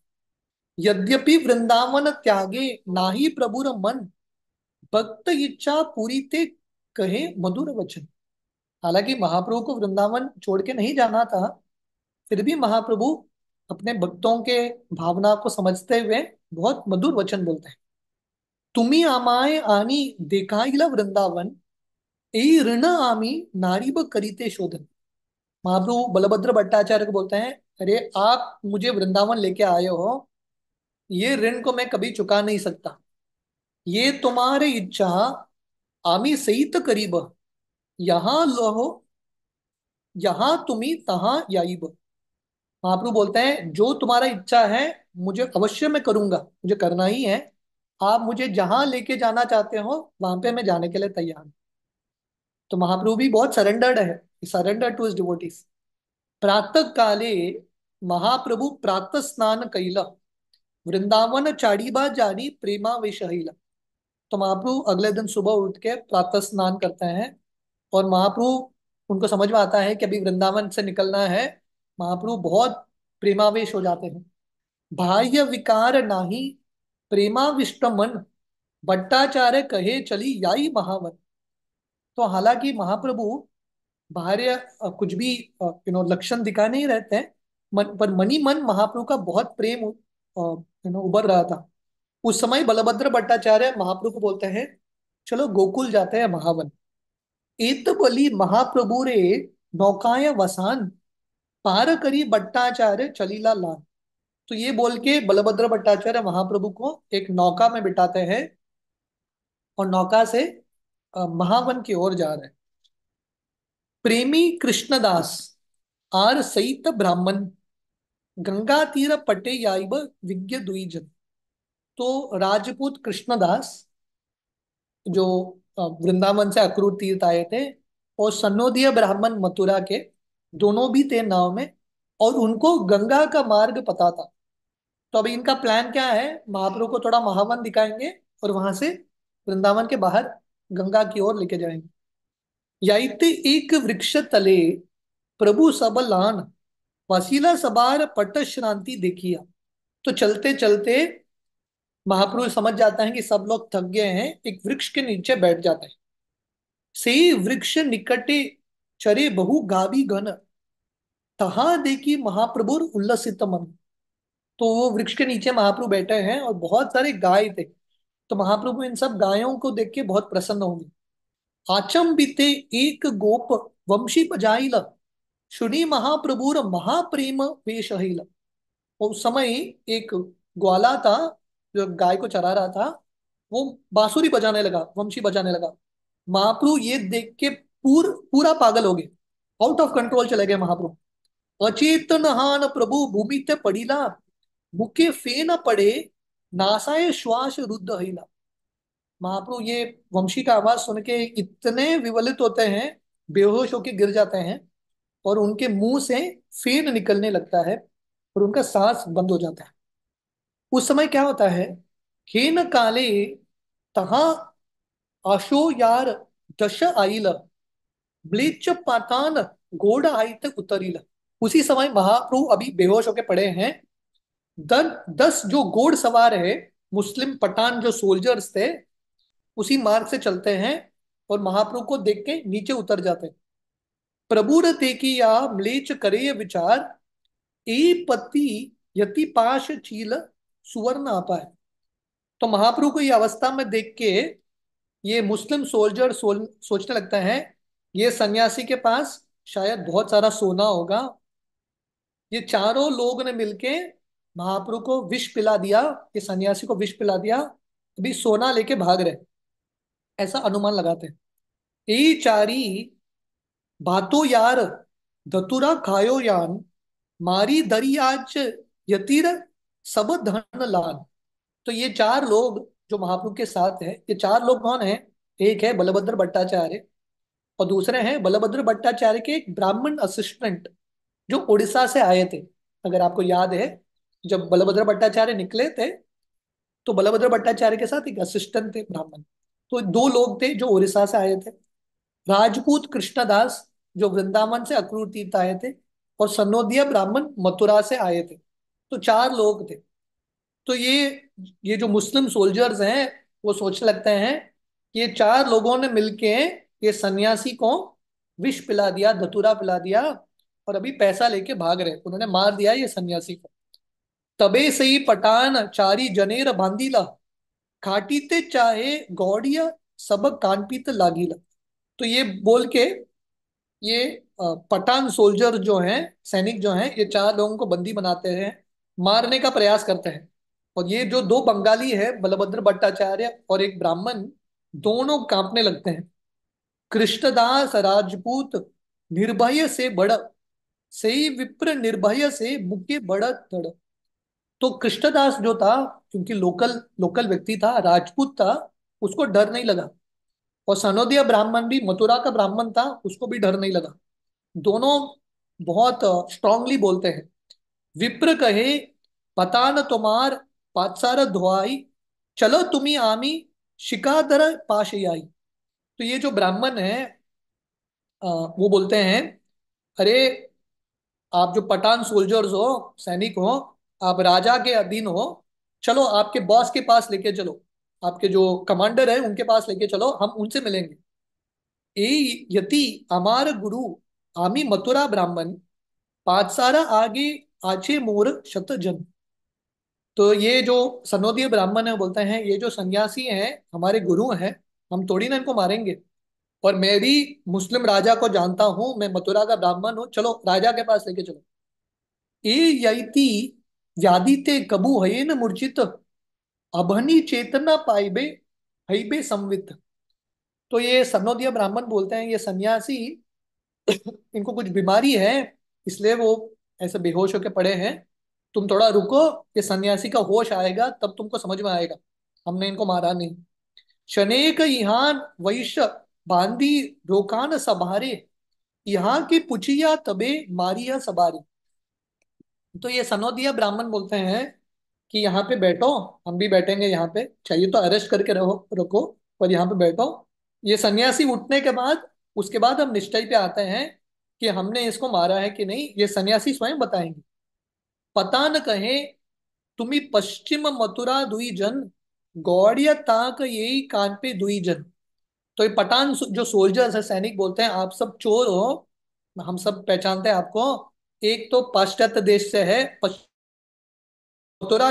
यद्यपि वृंदावन त्यागे ना ही प्रभुर मन भक्त इच्छा पूरी ते कहे मधुर वचन हालांकि महाप्रभु को वृंदावन छोड़ के नहीं जाना था फिर भी महाप्रभु अपने भक्तों के भावना को समझते हुए बहुत मधुर वचन बोलते हैं तुम्हें आमाय आनी देखाईला वृंदावन ए ऋण आमी नारीब करीते शोधन महाप्रभु बलभद्र भट्टाचार्य को बोलते हैं अरे आप मुझे वृंदावन लेके आए हो ये ऋण को मैं कभी चुका नहीं सकता ये तुम्हारे इच्छा आमी सहित करीब यहाँ लोहो यहाँ तुम्हें तहा महाप्रभु बोलते हैं जो तुम्हारा इच्छा है मुझे अवश्य मैं करूंगा मुझे करना ही है आप मुझे जहां लेके जाना चाहते हो वहां पे मैं जाने के लिए तैयार हूं तो महाप्रभु भी बहुत सरेंडर्ड है सरेंडर टू इज डिवोटीज प्रातः काले महाप्रभु प्रातः स्नान कैला वृंदावन चाड़ीबा जानी प्रेमा विषहिला तो महाप्रभु अगले दिन सुबह उठ के प्रातः स्नान करते हैं और महाप्रभु उनको समझ में आता है कि अभी वृंदावन से निकलना है महाप्रभु बहुत प्रेमावेश हो जाते हैं बाह्य विकार नाही प्रेमाविष्ट मन भट्टाचार्य कहे चली याई महावन तो हालांकि महाप्रभु बाह्य कुछ भी यू नो लक्षण दिखा नहीं रहते हैं मन पर मनी मन महाप्रभु का बहुत प्रेम यू नो उभर रहा था उस समय बलभद्र भट्टाचार्य महाप्रभु को बोलते हैं चलो गोकुल जाते हैं महावन इत बली महाप्रभु रे नौकाय वसान पार करी भट्टाचार्य चलीला लान तो ये बोल के बलभद्र भट्टाचार्य महाप्रभु को एक नौका में बिठाते हैं और नौका से महावन की ओर जा रहे हैं प्रेमी कृष्णदास आर सहित ब्राह्मण गंगा तीर पटे याइब विज्ञ दुईजन तो राजपूत कृष्णदास जो वृंदावन से अक्रूर तीर्थ आए थे और सन्नोदीय ब्राह्मण मथुरा के दोनों भी थे नाव में और उनको गंगा का मार्ग पता था तो अभी इनका प्लान क्या है महाप्रभु को थोड़ा महावन दिखाएंगे और वहां से वृंदावन के बाहर गंगा की ओर लेके जाएंगे एक वृक्ष तले प्रभु सब लान वसीला सबार पट श्रांति देखिया तो चलते चलते महाप्रभु समझ जाता है कि सब लोग थक गए हैं एक वृक्ष के नीचे बैठ जाते हैं से वृक्ष निकटे चरे बहु गावी गन तहा देखी महाप्रभुर उल्लसित मन तो वो वृक्ष के नीचे महाप्रभु बैठे हैं और बहुत सारे गाय थे तो महाप्रभु इन सब गायों को देख के बहुत प्रसन्न होंगे आचम बीते एक गोप वंशी बजाइल शुनी महाप्रभुर महाप्रेम वेशहिल और उस समय एक ग्वाला था जो गाय को चरा रहा था वो बांसुरी बजाने लगा वंशी बजाने लगा महाप्रभु ये देख के पूर, पूरा पागल हो गए आउट ऑफ कंट्रोल चले गए महाप्रभु अचेतन हान प्रभु भूमि ते पड़ीला मुके फेन पड़े नासाए श्वास रुद्ध हिला महाप्रभु ये वंशी का आवाज सुन के इतने विवलित होते हैं बेहोश होके गिर जाते हैं और उनके मुंह से फेन निकलने लगता है और उनका सांस बंद हो जाता है उस समय क्या होता है खेन काले तहा अशो यार दश आईल ब्लीच पातान घोड़ आयत उतरील उसी समय महाप्रभु अभी बेहोश होके पड़े हैं दस जो घोड़ सवार है मुस्लिम पठान जो सोल्जर्स थे उसी मार्ग से चलते हैं और महाप्रभु को देख के नीचे उतर जाते प्रभुर थे कि या मलेच करे विचार ए पति यति पाश चील सुवर्ण आपा है तो महाप्रभु को ये अवस्था में देख के ये मुस्लिम सोल्जर सोल, सोचने लगता है ये सन्यासी के पास शायद बहुत सारा सोना होगा ये चारों लोग ने मिलके महाप्रभु को विष पिला दिया कि सन्यासी को विष पिला दिया अभी सोना लेके भाग रहे ऐसा अनुमान लगाते यही चारी बातो यार धतुरा खायो यान मारी दरियाच यतीर सब धन लान तो ये चार लोग जो महाप्रभु के साथ है ये चार लोग कौन है एक है बलभद्र भट्टाचार्य और दूसरे हैं बलभद्र भट्टाचार्य के एक ब्राह्मण असिस्टेंट जो उड़ीसा से आए थे अगर आपको याद है जब बलभद्र भट्टाचार्य निकले थे तो बलभद्र भट्टाचार्य के साथ एक असिस्टेंट थे ब्राह्मण तो दो लोग थे जो ओडिशा से आए थे राजपूत कृष्णदास जो वृंदावन से अक्रूर तीर्थ आए थे और सनोदिया ब्राह्मण मथुरा से आए थे तो चार लोग थे तो ये ये जो मुस्लिम सोल्जर्स हैं वो सोचने लगते हैं ये चार लोगों ने मिलके ये सन्यासी को विष पिला दिया धतूरा पिला दिया और अभी पैसा लेके भाग रहे उन्होंने मार दिया ये सन्यासी को तबे सही पटान चारी जनेर बांधीला ते चाहे गौड़िया सबक कानपीत लागीला तो ये बोल के ये पटान सोल्जर जो हैं सैनिक जो हैं ये चार लोगों को बंदी बनाते हैं मारने का प्रयास करते हैं और ये जो दो बंगाली है बलभद्र भट्टाचार्य और एक ब्राह्मण दोनों कांपने लगते हैं कृष्णदास राजपूत निर्भय से बड़ा सही विप्र निर्भय से मुके बड़ा तड़ तो कृष्णदास जो था क्योंकि लोकल लोकल व्यक्ति था राजपूत था उसको डर नहीं लगा और सनोदिया ब्राह्मण भी मथुरा का ब्राह्मण था उसको भी डर नहीं लगा दोनों बहुत स्ट्रांगली बोलते हैं विप्र कहे पता न तुमार पातसार धोआई चलो तुम्ही आमी शिकादर पाश आई तो ये जो ब्राह्मण है आ, वो बोलते हैं अरे आप जो पठान सोल्जर्स हो सैनिक हो आप राजा के अधीन हो चलो आपके बॉस के पास लेके चलो आपके जो कमांडर है उनके पास लेके चलो हम उनसे मिलेंगे ए यति अमार गुरु आमी मथुरा ब्राह्मण पांच सारा आगे आछे मोर शत जन तो ये जो सनोदीय ब्राह्मण है बोलते हैं ये जो सन्यासी हैं हमारे गुरु हैं हम थोड़ी ना इनको मारेंगे और मैं भी मुस्लिम राजा को जानता हूं मैं मथुरा का ब्राह्मण हूं चलो राजा के पास लेके चलो ए यति ಯಾದೀತೆ ಕಬು ಹಯೇನ ಮೂರ್ಛಿತ अभनी चेतना पाइबे हईबे संवित तो ये सनोदिया ब्राह्मण बोलते हैं ये सन्यासी इनको कुछ बीमारी है इसलिए वो ऐसे बेहोश होके पड़े हैं तुम थोड़ा रुको ये सन्यासी का होश आएगा तब तुमको समझ में आएगा हमने इनको मारा नहीं शनेक यहां वैश्य बांदी रोकान सबारे यहाँ की पुचिया तबे मारिया सबारी तो ये सनोदिया ब्राह्मण बोलते हैं कि यहाँ पे बैठो हम भी बैठेंगे यहाँ पे चाहिए तो अरेस्ट करके रहो रखो पर यहाँ पे बैठो ये सन्यासी उठने के बाद उसके बाद हम निश्चय पे आते हैं कि हमने इसको मारा है कि नहीं ये सन्यासी स्वयं बताएंगे पता न कहे तुम्हें पश्चिम मथुरा दुई जन गौड़िया ताक यही कान पे दुई जन तो ये पठान जो सोल्जर्स है सैनिक बोलते हैं आप सब चोर हो हम सब पहचानते हैं आपको एक तो पाश्चात्य देश से है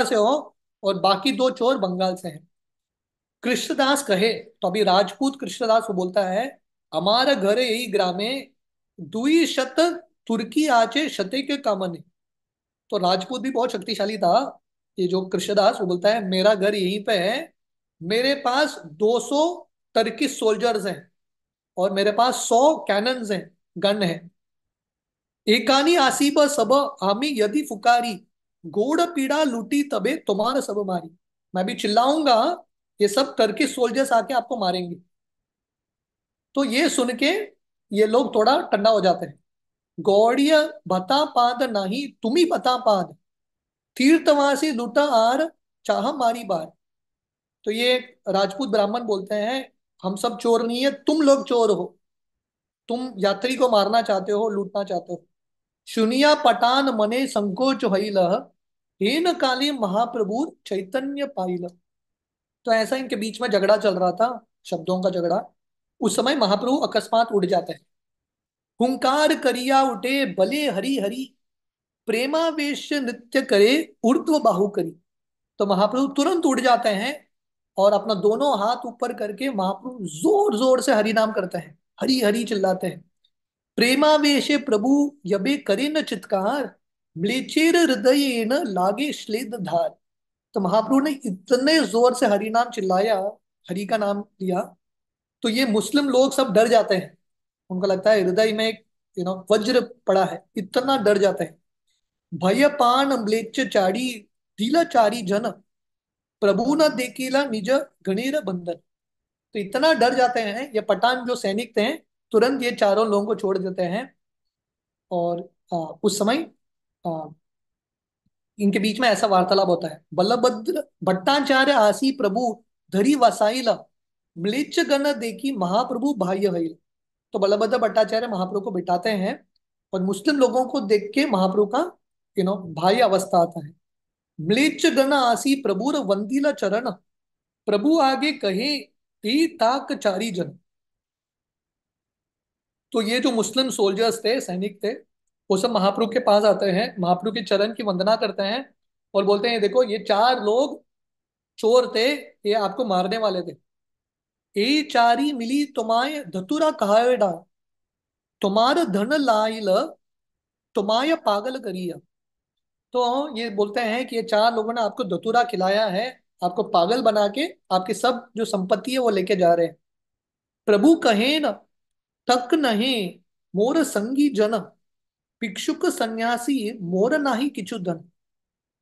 से हो और बाकी दो चोर बंगाल से हैं कृष्णदास कहे तो अभी राजपूत कृष्णदास बोलता है हमारा घर यही ग्रामे दुई शत तुर्की आचे शते के कामने तो राजपूत भी बहुत शक्तिशाली था ये जो कृष्णदास वो बोलता है मेरा घर यहीं पे है मेरे पास 200 टर्किश सोल्जर्स हैं और मेरे पास 100 कैनन्स हैं गन हैं एकानी आसीब सब हमें यदि फुकारी गोड़ पीड़ा लूटी तबे तुम्हारा सब मारी मैं भी चिल्लाऊंगा ये सब करके सोल्जर्स आके आपको मारेंगे तो ये सुन के ये लोग थोड़ा ठंडा हो जाते हैं गौड़ीय बता पाद नहीं ही बता पाद तीर्थवासी लूटा आर चाह मारी बार तो ये राजपूत ब्राह्मण बोलते हैं हम सब चोर नहीं है तुम लोग चोर हो तुम यात्री को मारना चाहते हो लूटना चाहते हो शुनिया पटान मने संकोच भइल हेन काली महाप्रभु चैतन्य पाइल तो ऐसा इनके बीच में झगड़ा चल रहा था शब्दों का झगड़ा उस समय महाप्रभु अकस्मात उठ जाते हैं हुंकार करिया उठे बले हरी हरी प्रेमावेश नृत्य करे उर्ध्व बाहु करी तो महाप्रभु तुरंत उड़ जाते हैं और अपना दोनों हाथ ऊपर करके महाप्रभु जोर जोर से हरि नाम करते हैं हरी हरी चिल्लाते हैं प्रेमावेश प्रभु यबे करे न चित्कार म्लेचेर हृदय लागे श्लेद धार तो महाप्रभु ने इतने जोर से हरि नाम चिल्लाया हरि का नाम लिया तो ये मुस्लिम लोग सब डर जाते हैं उनको लगता है हृदय में एक यू नो वज्र पड़ा है इतना डर जाते हैं भय पान अम्लेच चाड़ी दीला चारी जन प्रभु न देखेला निज गणेर बंधन तो इतना डर जाते हैं ये पठान जो सैनिक थे तुरंत ये चारों लोगों को छोड़ देते हैं और आ, उस समय आ, इनके बीच में ऐसा वार्तालाप होता है बल्लभद्र भट्टाचार्य आसी प्रभु धरी वसाइल मिलिच गण देखी महाप्रभु भाई हईल तो बल्लभद्र भट्टाचार्य महाप्रभु को बिठाते हैं और मुस्लिम लोगों को देख के महाप्रभु का यू नो भाई अवस्था आता है मिलिच गण आसी प्रभुर वंदीला चरण प्रभु आगे कहे ते ताक चारी जन तो ये जो मुस्लिम सोल्जर्स थे सैनिक थे वो सब महाप्रभु के पास आते हैं महाप्रभु के चरण की वंदना करते हैं और बोलते हैं देखो ये चार लोग चोर थे ये आपको मारने वाले थे ए चारी मिली तुम्हारे धतुरा कहा तुम्हार धन लाइल तुम्हाय पागल करिया तो ये बोलते हैं कि ये चार लोगों ने आपको धतुरा खिलाया है आपको पागल बना के आपकी सब जो संपत्ति है वो लेके जा रहे हैं प्रभु कहे न तक नहीं मोर संगी जन भिक्षुक संन्यासी मोर नाही किचु धन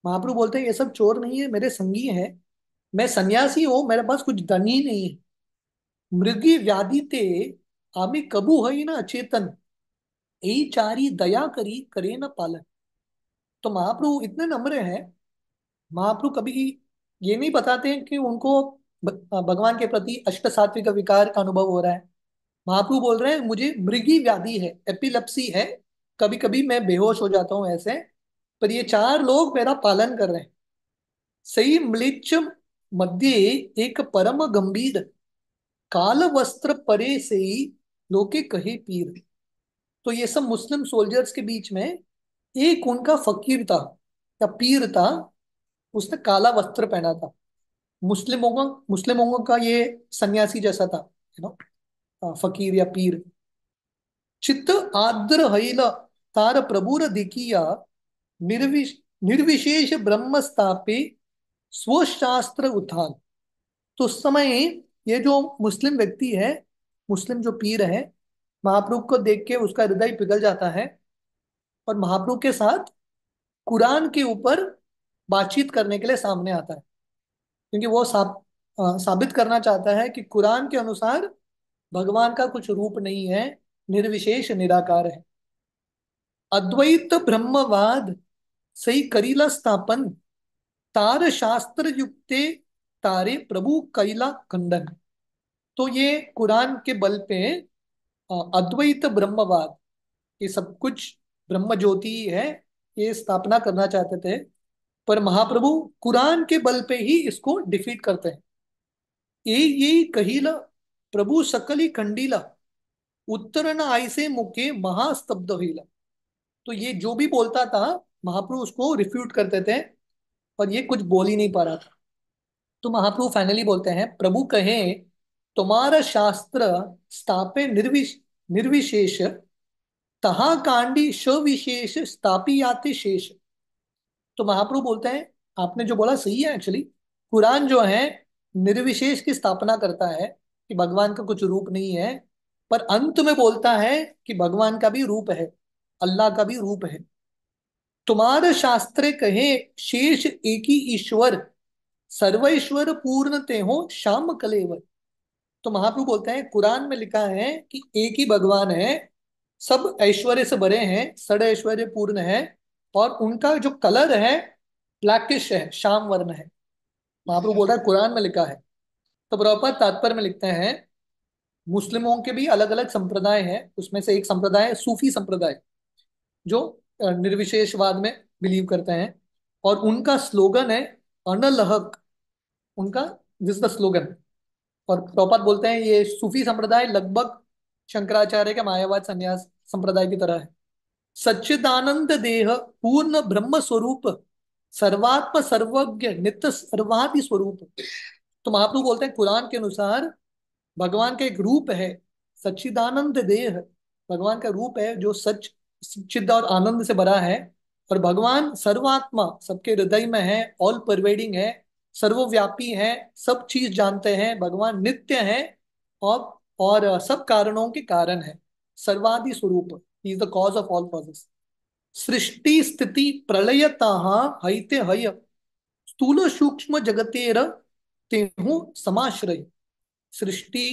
महाप्रभु बोलते हैं ये सब चोर नहीं है मेरे संगी है मैं सन्यासी हूं मेरे पास कुछ धन ही नहीं है मृगी व्याधि ते आमी कबू है ना अचेतन यही चारी दया करी करे ना पालन तो महाप्रभु इतने नम्र हैं महाप्रभु कभी ये नहीं बताते हैं कि उनको भगवान के प्रति अष्ट सात्विक विकार का अनुभव हो रहा है महाप्रु बोल रहे हैं मुझे मृगी व्याधि है एपिलप्सी है कभी कभी मैं बेहोश हो जाता हूँ ऐसे पर ये चार लोग मेरा पालन कर रहे हैं सही मलिच मध्य एक परम गंभीर काल वस्त्र परे से ही लोके कहे पीर तो ये सब मुस्लिम सोल्जर्स के बीच में एक उनका फकीर था या पीर था उसने काला वस्त्र पहना था मुस्लिमों का मुस्लिमों का ये सन्यासी जैसा था यू नो फकीर या पीर चित्त आद्र हैल तार प्रभुर दिकिया निर्विश निर्विशेष ब्रह्म स्थापे स्वशास्त्र उत्थान तो उस समय ये जो मुस्लिम व्यक्ति है मुस्लिम जो पीर है महाप्रभु को देख के उसका हृदय पिघल जाता है और महाप्रभु के साथ कुरान के ऊपर बातचीत करने के लिए सामने आता है क्योंकि वो साब, आ, साबित करना चाहता है कि कुरान के अनुसार भगवान का कुछ रूप नहीं है निर्विशेष निराकार है अद्वैत ब्रह्मवाद सही करीला स्थापन तार शास्त्र युक्ते तारे प्रभु कैला खंडन तो ये कुरान के बल पे अद्वैत ब्रह्मवाद ये सब कुछ ब्रह्म ज्योति है ये स्थापना करना चाहते थे पर महाप्रभु कुरान के बल पे ही इसको डिफीट करते हैं ये ये कहिला प्रभु सकली खंडीला उत्तरन आयसे मुके महास्तब्ध हुईला तो ये जो भी बोलता था महाप्रभु उसको रिफ्यूट करते थे पर ये कुछ बोल ही नहीं पा रहा था तो महाप्रभु फाइनली बोलते हैं प्रभु कहे तुम्हारा शास्त्र स्थापे निर्विश निर्विशेष तहा कांडी सविशेष आते शेष तो महाप्रभु बोलते हैं आपने जो बोला सही है एक्चुअली कुरान जो है निर्विशेष की स्थापना करता है कि भगवान का कुछ रूप नहीं है पर अंत में बोलता है कि भगवान का भी रूप है अल्लाह का भी रूप है तुम्हारे शास्त्र कहे शेष एक ही ईश्वर सर्वेश्वर पूर्णते हो श्याम कलेवर तो महाप्रभु बोलता है कुरान में लिखा है कि एक ही भगवान है सब ऐश्वर्य से भरे हैं सड़ ऐश्वर्य पूर्ण है और उनका जो कलर है ब्लैकिश है श्याम वर्ण है महाप्रभु बोल रहा है कुरान में लिखा है तो प्रभुपाद तात्पर्य में लिखते हैं मुस्लिमों के भी अलग अलग संप्रदाय हैं उसमें से एक संप्रदाय है सूफी संप्रदाय जो निर्विशेषवाद में बिलीव करते हैं और उनका स्लोगन है अनलहक उनका दिस द स्लोगन और प्रभुपाद बोलते हैं ये सूफी संप्रदाय लगभग शंकराचार्य के मायावाद संन्यास संप्रदाय की तरह है सच्चिदानंद देह पूर्ण ब्रह्म स्वरूप सर्वात्म सर्वज्ञ नित्य सर्वादि स्वरूप तो महाप्रभु बोलते हैं कुरान के अनुसार भगवान का एक रूप है सच्चिदानंद देह भगवान का रूप है जो सच चिद और आनंद से भरा है और भगवान सर्वात्मा सबके हृदय में है ऑल परवेडिंग है सर्वव्यापी है सब चीज जानते हैं भगवान नित्य है और और सब कारणों के कारण है सर्वाधि स्वरूप is the cause of all causes सृष्टि स्थिति प्रलयता हईते हय स्थूल सूक्ष्म जगतेर तेहू समाश्रय सृष्टि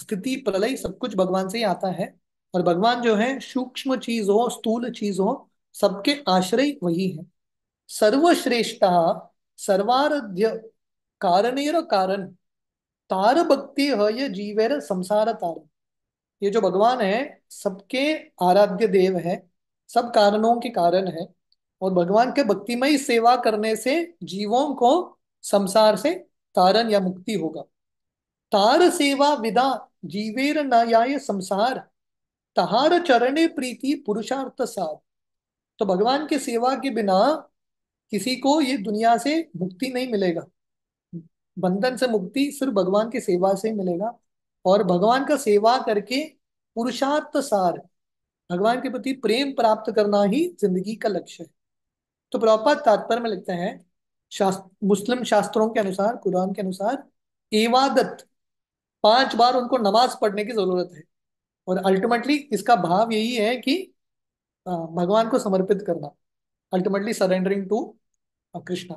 स्थिति प्रलय सब कुछ भगवान से ही आता है और भगवान जो है सूक्ष्म चीज हो स्थूल चीज हो सबके आश्रय वही है सर्वश्रेष्ठ सर्वारध्य कारणेर कारण तार भक्ति है ये जीवेर संसार तार ये जो भगवान है सबके आराध्य देव है सब कारणों के कारण है और भगवान के भक्तिमय सेवा करने से जीवों को संसार से तारण या मुक्ति होगा तार सेवा विदा जीवेर न्याय संसार तहार चरणे प्रीति पुरुषार्थ साध तो भगवान के सेवा के बिना किसी को ये दुनिया से मुक्ति नहीं मिलेगा बंधन से मुक्ति सिर्फ भगवान की सेवा से ही मिलेगा और भगवान का सेवा करके पुरुषार्थ सार भगवान के प्रति प्रेम प्राप्त करना ही जिंदगी का लक्ष्य है तो प्रॉपर तात्पर्य में लिखते हैं शास्त्र मुस्लिम शास्त्रों के अनुसार कुरान के अनुसार इवादत पांच बार उनको नमाज पढ़ने की जरूरत है और अल्टीमेटली इसका भाव यही है कि भगवान को समर्पित करना अल्टीमेटली सरेंडरिंग टू कृष्णा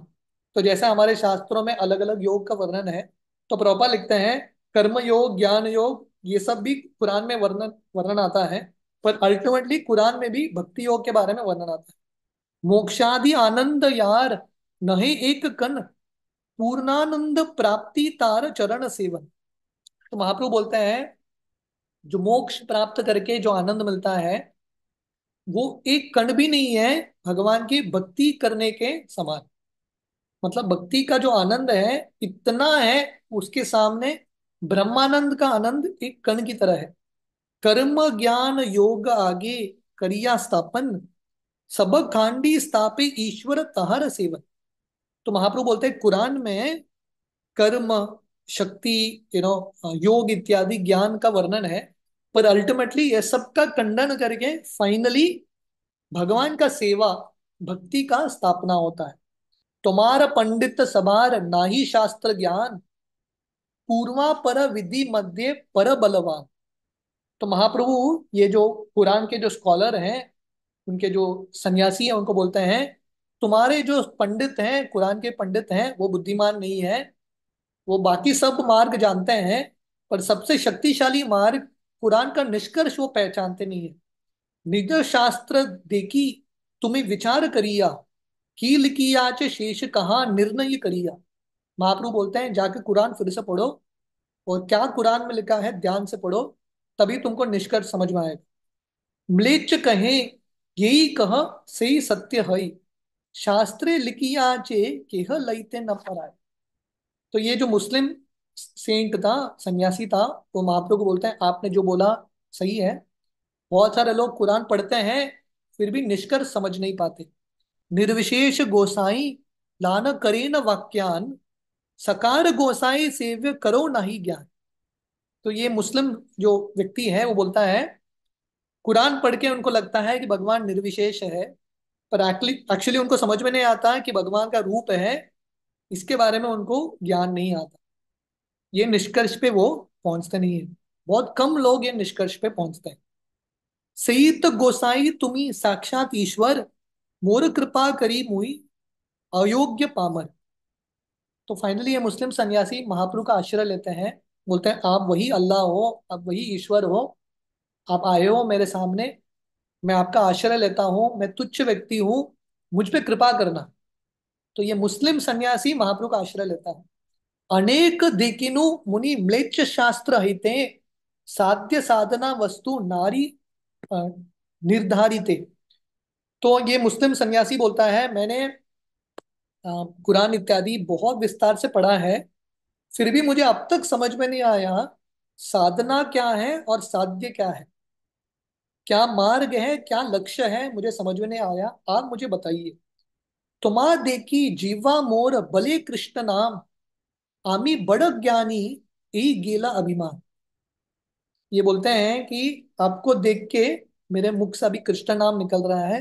तो जैसे हमारे शास्त्रों में अलग अलग योग का वर्णन है तो प्रॉपर लिखते हैं कर्म योग ज्ञान योग ये सब भी कुरान में वर्णन वर्णन आता है पर अल्टीमेटली कुरान में भी भक्ति योग के बारे में वर्णन आता है मोक्षादि आनंद यार नहे एक कन पूर्णानंद प्राप्ति तार चरण सेवन तो महाप्रभु बोलते हैं जो मोक्ष प्राप्त करके जो आनंद मिलता है वो एक कण भी नहीं है भगवान की भक्ति करने के समान मतलब भक्ति का जो आनंद है इतना है उसके सामने ब्रह्मानंद का आनंद एक कण की तरह है कर्म ज्ञान योग आगे करिया स्थापन सब खांडी स्थापे ईश्वर तहर सेवन तो महाप्रभु बोलते हैं कुरान में कर्म शक्ति यू नो योग इत्यादि ज्ञान का वर्णन है पर अल्टीमेटली यह सबका खंडन करके फाइनली भगवान का सेवा भक्ति का स्थापना होता है तुम्हार पंडित सबार नाही शास्त्र ज्ञान पूर्वा पर विधि मध्य पर बलवान तो महाप्रभु ये जो कुरान के जो स्कॉलर हैं उनके जो सन्यासी हैं उनको बोलते हैं तुम्हारे जो पंडित हैं कुरान के पंडित हैं वो बुद्धिमान नहीं है वो बाकी सब मार्ग जानते हैं पर सबसे शक्तिशाली मार्ग कुरान का निष्कर्ष वो पहचानते नहीं है निज शास्त्र देखी तुम्हें विचार करिया की किया चे शेष कहा निर्णय करिया महाप्रभु बोलते हैं जाके कुरान फिर से पढ़ो और क्या कुरान में लिखा है ध्यान से पढ़ो तभी तुमको निष्कर्ष समझ में आएगा म्लेच कहे यही कह सही सत्य है शास्त्रे लिखिया चे केह लईते न पराए तो ये जो मुस्लिम सेंट था सन्यासी था वो तो महाप्रभु को बोलते हैं आपने जो बोला सही है बहुत सारे लोग कुरान पढ़ते हैं फिर भी निष्कर्ष समझ नहीं पाते निर्विशेष गोसाई लान करे न वाक्यान सकार गोसाई सेव्य करो न ही ज्ञान तो ये मुस्लिम जो व्यक्ति है वो बोलता है कुरान पढ़ के उनको लगता है कि भगवान निर्विशेष है पर एक्चुअली उनको समझ में नहीं आता कि भगवान का रूप है इसके बारे में उनको ज्ञान नहीं आता ये निष्कर्ष पे वो पहुंचते नहीं है बहुत कम लोग ये निष्कर्ष पे पहुंचते हैं सहित गोसाई तुम्हें साक्षात ईश्वर मोर कृपा करी मुई अयोग्य पामर तो फाइनली ये मुस्लिम सन्यासी महाप्रभु का आश्रय लेते हैं बोलते हैं आप वही अल्लाह हो आप वही ईश्वर हो आप आए हो मेरे सामने मैं आपका आश्रय लेता हूं मैं तुच्छ व्यक्ति हूं मुझ पे कृपा करना तो ये मुस्लिम सन्यासी महाप्रभु का आश्रय लेता है अनेक दिकिनु मुनि म्लेच्छ शास्त्र हिते साध्य साधना वस्तु नारी निर्धारित तो ये मुस्लिम सन्यासी बोलता है मैंने कुरान इत्यादि बहुत विस्तार से पढ़ा है फिर भी मुझे अब तक समझ में नहीं आया साधना क्या है और साध्य क्या है क्या मार्ग है क्या लक्ष्य है मुझे समझ में नहीं आया आप मुझे बताइए तुम्हा देखी जीवा मोर भले कृष्ण नाम आमी बड़ ज्ञानी ई गेला अभिमान ये बोलते हैं कि आपको देख के मेरे मुख से अभी कृष्ण नाम निकल रहा है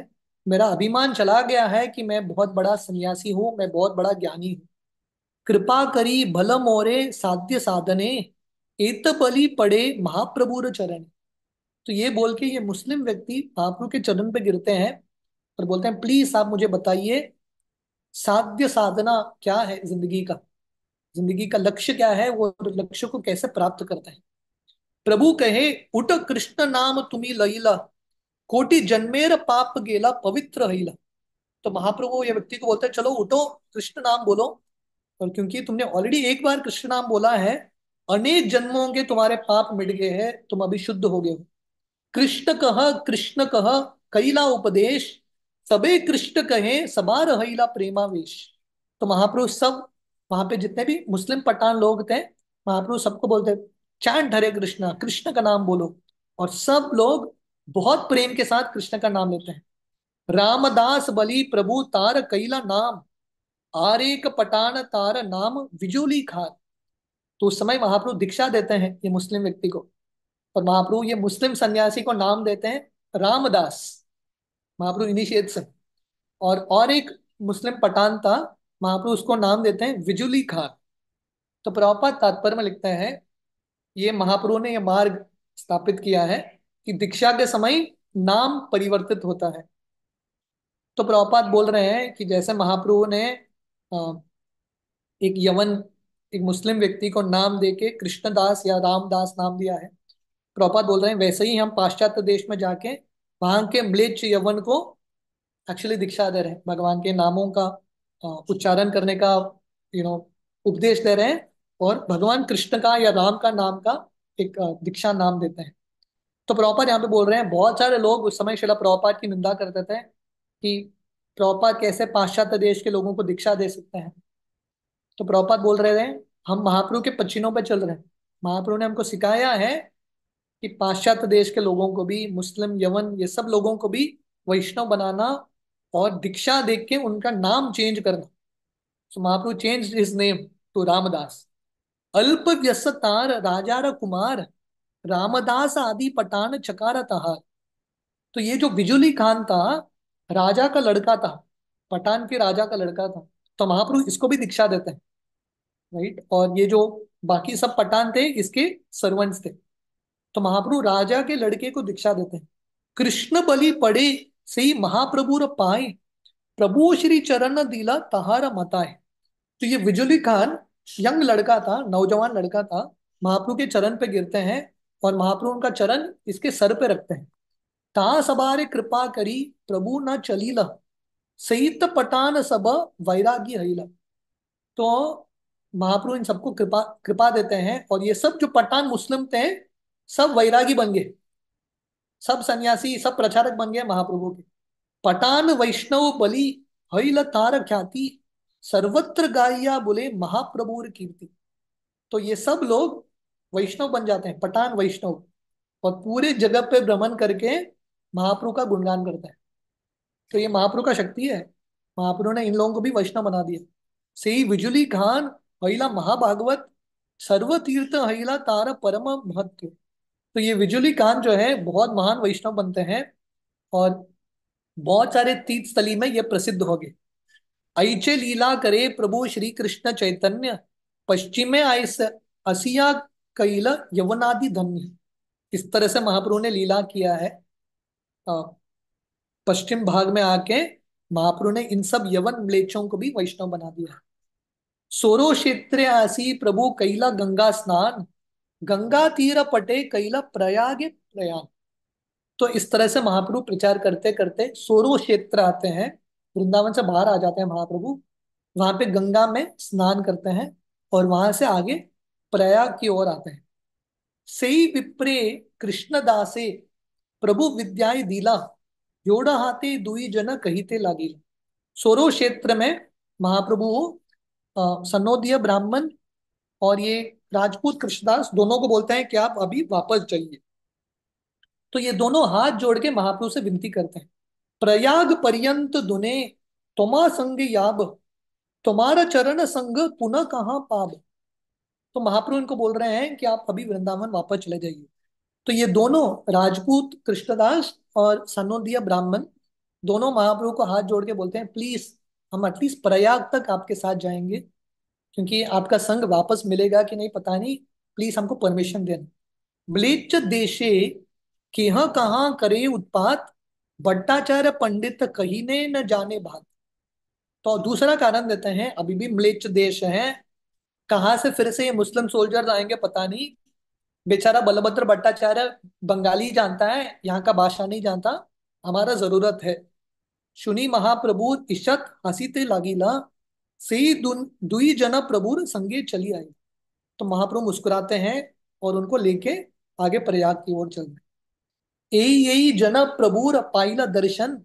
मेरा अभिमान चला गया है कि मैं बहुत बड़ा सन्यासी हूं मैं बहुत बड़ा ज्ञानी हूं कृपा करी भल मोरे साध्य साधने एत बली पड़े महाप्रभुर चरण तो ये बोल के ये मुस्लिम व्यक्ति महाप्रभु के चरण पे गिरते हैं और बोलते हैं प्लीज आप मुझे बताइए साध्य साधना क्या है जिंदगी का जिंदगी का लक्ष्य क्या है वो लक्ष्य को कैसे प्राप्त करते हैं प्रभु कहे उठ कृष्ण नाम तुम्हें लईला कोटि जन्मेर पाप गेला पवित्र हईला तो महाप्रभु ये व्यक्ति को बोलते हैं चलो उठो कृष्ण नाम बोलो और क्योंकि तुमने ऑलरेडी एक बार कृष्ण नाम बोला है अनेक जन्मों के तुम्हारे पाप मिट गए हैं तुम अभी शुद्ध हो गए हो कृष्ण कह कृष्ण कह कैला उपदेश सबे कृष्ण कहे सबार हैला प्रेमावेश तो महाप्रभु सब वहां पे जितने भी मुस्लिम पठान लोग थे महाप्रभु सबको बोलते चैंट हरे कृष्णा कृष्ण का नाम बोलो और सब लोग बहुत प्रेम के साथ कृष्ण का नाम लेते हैं रामदास बलि प्रभु तार कैला नाम आरेक पटान तार नाम विजुली खार तो उस समय महाप्रभु दीक्षा देते हैं ये मुस्लिम व्यक्ति को और तो महाप्रभु ये मुस्लिम सन्यासी को नाम देते हैं रामदास महाप्रभु इनिशियत से और और एक मुस्लिम पठान था महाप्रभु उसको नाम देते हैं विजुली खान तो प्रभुपा तात्पर्य में लिखते हैं ये महाप्रभु ने यह मार्ग स्थापित किया है कि दीक्षा के समय नाम परिवर्तित होता है तो प्रभुपात बोल रहे हैं कि जैसे महाप्रभु ने एक यवन एक मुस्लिम व्यक्ति को नाम देके कृष्णदास या रामदास नाम दिया है प्रपात बोल रहे हैं वैसे ही हम पाश्चात्य देश में जाके वहां के म्लेच यवन को एक्चुअली दीक्षा दे रहे हैं भगवान के नामों का उच्चारण करने का यू नो उपदेश दे रहे हैं और भगवान कृष्ण का या राम का नाम का एक दीक्षा नाम देते हैं तो प्रोपात यहाँ पे बोल रहे हैं बहुत सारे लोग उस समय शिला प्रोपात की निंदा करते थे कि प्रोपात कैसे पाश्चात्य देश के लोगों को दीक्षा दे सकते हैं तो प्रोपात बोल रहे थे हम महाप्रभु के पचीनों पर चल रहे हैं महाप्रभु ने हमको सिखाया है कि पाश्चात्य देश के लोगों को भी मुस्लिम यवन ये सब लोगों को भी वैष्णव बनाना और दीक्षा देख के उनका नाम चेंज करना so Mahaprabhu change his name to Ramdas अल्प व्यसतार राजा कुमार रामदास आदि पटान चकार तहार तो ये जो बिजुली खान था राजा का लड़का था पठान के राजा का लड़का था तो महाप्रभु इसको भी दीक्षा देते हैं राइट और ये जो बाकी सब पठान थे इसके सर्वेंट्स थे तो महाप्रभु राजा के लड़के को दीक्षा देते हैं कृष्ण बलि पड़े से ही महाप्रभु पाए प्रभु श्री चरण दिला तहारा मताए तो ये विजुली खान यंग लड़का था नौजवान लड़का था महाप्रभु के चरण पे गिरते हैं और महाप्रभु उनका चरण इसके सर पे रखते हैं ता सबारे कृपा करी प्रभु न चलीला सहित पटान सब वैरागी हईला तो महाप्रभु इन सबको कृपा कृपा देते हैं और ये सब जो पठान मुस्लिम थे सब वैरागी बन गए सब सन्यासी सब प्रचारक बन गए महाप्रभु के पटान वैष्णव बलि हईल तार ख्याति सर्वत्र गाया बोले महाप्रभुर कीर्ति तो ये सब लोग वैष्णव बन जाते हैं पटान वैष्णव और पूरे जगह पे भ्रमण करके महाप्रभु का गुणगान करता है तो ये महाप्रभु का शक्ति है महाप्रभु ने इन लोगों को भी वैष्णव बना दिया से विजुली खान हईला महाभागवत सर्व तीर्थ हईला तार परम महत्व तो ये विजुअली कान जो है बहुत महान वैष्णव बनते हैं और बहुत सारे तीर्थ स्थली में ये प्रसिद्ध हो गए ऐचे लीला करे प्रभु श्री कृष्ण चैतन्य पश्चिमे आयस असिया कैल यवनादि धन्य इस तरह से महाप्रभु ने लीला किया है पश्चिम भाग में आके महाप्रभु ने इन सब यवन म्लेच्छों को भी वैष्णव बना दिया सोरो क्षेत्र आसी प्रभु कैला गंगा स्नान गंगा तीर पटे कैला प्रयाग प्रयाग तो इस तरह से महाप्रभु प्रचार करते करते सोरो क्षेत्र आते हैं वृंदावन से बाहर आ जाते हैं महाप्रभु वहां पे गंगा में स्नान करते हैं और वहां से आगे प्रयाग की ओर आते हैं सही विप्रे कृष्णदासे प्रभु विद्याय दीला जोड़ा हाथे दुई जन कहते लागी सोरो क्षेत्र में महाप्रभु सनोदीय ब्राह्मण और ये राजपूत कृष्णदास दोनों को बोलते हैं कि आप अभी वापस जाइए तो ये दोनों हाथ जोड़ के महाप्रभु से विनती करते हैं प्रयाग पर्यंत दुने तुमा संग याब तुम्हारा चरण संग पुनः कहाँ पाब तो महाप्रभु इनको बोल रहे हैं कि आप अभी वृंदावन वापस चले जाइए तो ये दोनों राजपूत कृष्णदास और सनोदिया ब्राह्मण दोनों महाप्रभु को हाथ जोड़ के बोलते हैं प्लीज हम एटलीस्ट प्रयाग तक आपके साथ जाएंगे क्योंकि आपका संग वापस मिलेगा कि नहीं पता नहीं प्लीज हमको परमिशन देना ब्लीच देशे के हाँ कहा करे उत्पात भट्टाचार्य पंडित कहीं ने न जाने बात तो दूसरा कारण देते हैं अभी भी म्लेच्छ देश है कहाँ से फिर से ये मुस्लिम सोल्जर आएंगे पता नहीं बेचारा बलभद्र भट्टाचार्य बंगाली जानता है यहाँ का भाषा नहीं जानता हमारा जरूरत है सुनी महाप्रभु इशत हसीते लागीला से ही दुई जना प्रभुर संगे चली आई तो महाप्रभु मुस्कुराते हैं और उनको लेके आगे प्रयाग की ओर चल यही यही जना प्रभुर पाइला दर्शन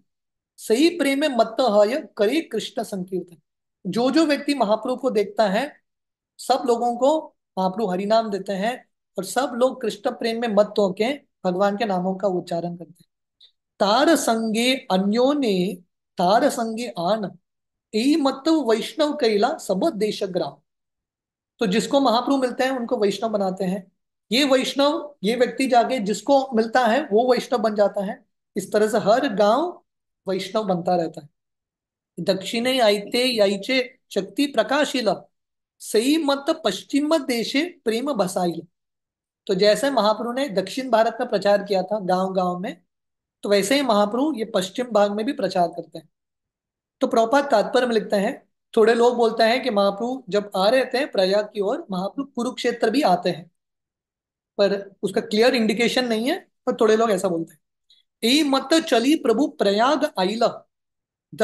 सही प्रेम मत हय करे कृष्ण संकीर्तन जो जो व्यक्ति महाप्रभु को देखता है सब लोगों को महाप्रभु हरिनाम देते हैं और सब लोग कृष्ण प्रेम में मत होके भगवान के नामों का उच्चारण करते हैं तार संगे अन्यो ने तार संगे आन यही मतलब वैष्णव कैला सब देश ग्राम तो जिसको महाप्रभु मिलते हैं उनको वैष्णव बनाते हैं ये वैष्णव ये व्यक्ति जाके जिसको मिलता है वो वैष्णव बन जाता है इस तरह से हर गांव वैष्णव बनता रहता है दक्षिणे आयते याचे शक्ति प्रकाशिल सही मत पश्चिम देशे प्रेम भसाइल तो जैसे महाप्रभु ने दक्षिण भारत में प्रचार किया था गांव गांव में तो वैसे ही महाप्रभु ये पश्चिम भाग में भी प्रचार करते हैं तो प्रभुपाद तात्पर्य में लिखते हैं थोड़े लोग बोलते हैं कि महाप्रभु जब आ रहे थे प्रयाग की ओर महाप्रभु कुरुक्षेत्र भी आते हैं पर उसका क्लियर इंडिकेशन नहीं है पर थोड़े लोग ऐसा बोलते हैं यही मत चली प्रभु प्रयाग आईला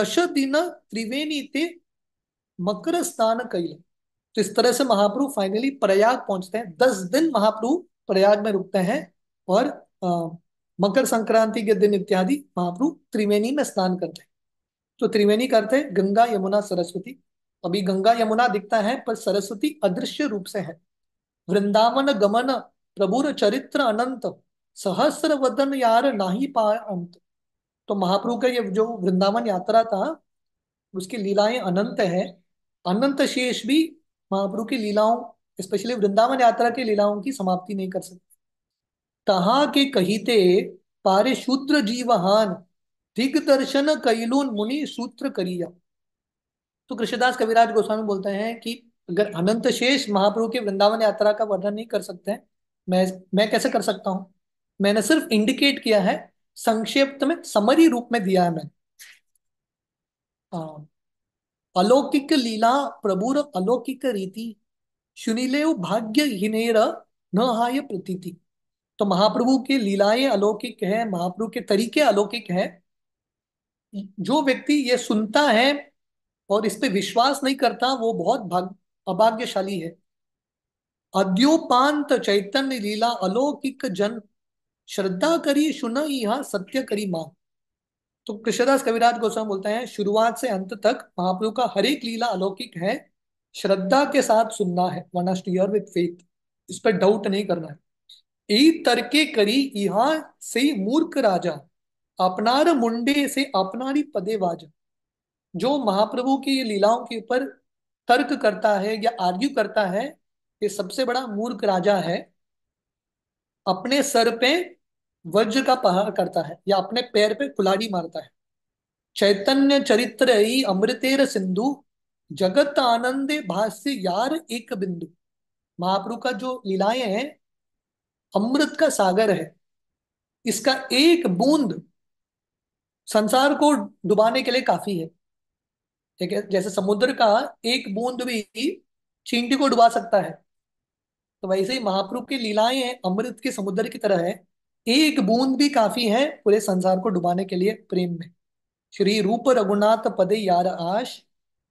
दश दिन त्रिवेणी ते मकर स्नान कैल तो इस तरह से महाप्रभु फाइनली प्रयाग पहुंचते हैं दस दिन महाप्रभु प्रयाग में रुकते हैं और आ, मकर संक्रांति के दिन इत्यादि महाप्रभु त्रिवेणी में स्नान करते हैं तो त्रिवेणी का अर्थ है गंगा यमुना सरस्वती अभी गंगा यमुना दिखता है पर सरस्वती अदृश्य रूप से है वृंदावन गमन प्रभुर चरित्र अनंत सहस्र वदन यार नाही पाए अंत तो महाप्रभु का ये जो वृंदावन यात्रा था उसकी लीलाएं अनंत है अनंत शेष भी महाप्रभु की लीलाओं स्पेशली वृंदावन यात्रा की लीलाओं की समाप्ति नहीं कर सकते तहा के कहते पारे शूद्र जीवहान दिग्दर्शन कैलून मुनि सूत्र करिया तो कृष्णदास कविराज गोस्वामी बोलते हैं कि अगर अनंत शेष महाप्रभु की वृंदावन यात्रा का वर्णन नहीं कर सकते हैं मैं मैं कैसे कर सकता हूं मैंने सिर्फ इंडिकेट किया है संक्षिप्त में समरी रूप में दिया है मैंने अलौकिक लीला प्रभुर अलौकिक रीति सुनिले भाग्य हिनेर न हाय प्रतीति तो महाप्रभु की लीलाएं अलौकिक है महाप्रभु के तरीके अलौकिक है जो व्यक्ति ये सुनता है और इस पे विश्वास नहीं करता वो बहुत भाग अभाग्यशाली है अद्योपांत चैतन्य लीला अलौकिक जन श्रद्धा करी सुन यहा सत्य करी मां तो कृष्णदास कविराज गोस्वामी बोलते हैं शुरुआत से अंत तक महाप्रभु का हर एक लीला अलौकिक है श्रद्धा के साथ सुनना है one must hear with faith इस पर डाउट नहीं करना है ई तरके करी यहाँ से मूर्ख राजा अपनार मुंडे से अपनारी वाज जो महाप्रभु की लीलाओं के ऊपर तर्क करता है या आर्ग्यू करता है ये सबसे बड़ा मूर्ख राजा है अपने सर पे वज्र का पहार करता है या अपने पैर पे कुलाड़ी मारता है चैतन्य चरित्र ही अमृतेर सिंधु जगत आनंद भाष्य यार एक बिंदु महाप्रभु का जो लीलाएं हैं अमृत का सागर है इसका एक बूंद संसार को डुबाने के लिए काफी है ठीक है जैसे समुद्र का एक बूंद भी चींटी को डुबा सकता है तो वैसे ही महाप्रभु की लीलाएं हैं अमृत के समुद्र की तरह है एक बूंद भी काफी है पूरे संसार को डुबाने के लिए प्रेम में श्री रूप रघुनाथ पदे यार आश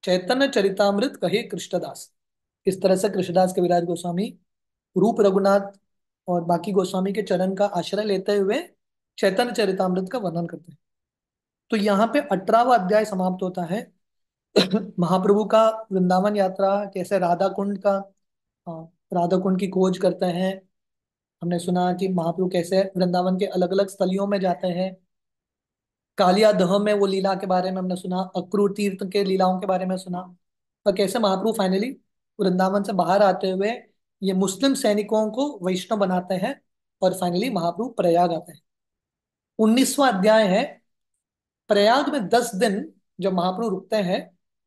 चैतन्य चरितमृत कहे कृष्णदास इस तरह से कृष्णदास कविराज गोस्वामी रूप रघुनाथ और बाकी गोस्वामी के चरण का आश्रय लेते हुए चैतन्य चरितमृत का वर्णन करते हैं तो यहाँ पे अठारहवा अध्याय समाप्त होता है महाप्रभु का वृंदावन यात्रा कैसे राधा कुंड का राधा कुंड की खोज करते हैं हमने सुना कि महाप्रभु कैसे वृंदावन के अलग अलग स्थलियों में जाते हैं कालिया दह में वो लीला के बारे में हमने सुना अक्रूर तीर्थ के लीलाओं के बारे में सुना और तो कैसे महाप्रभु फाइनली वृंदावन से बाहर आते हुए ये मुस्लिम सैनिकों को वैष्णव बनाते हैं और फाइनली महाप्रभु प्रयाग आते हैं उन्नीसवा अध्याय है प्रयाग में दस दिन जब महाप्रभु रुकते हैं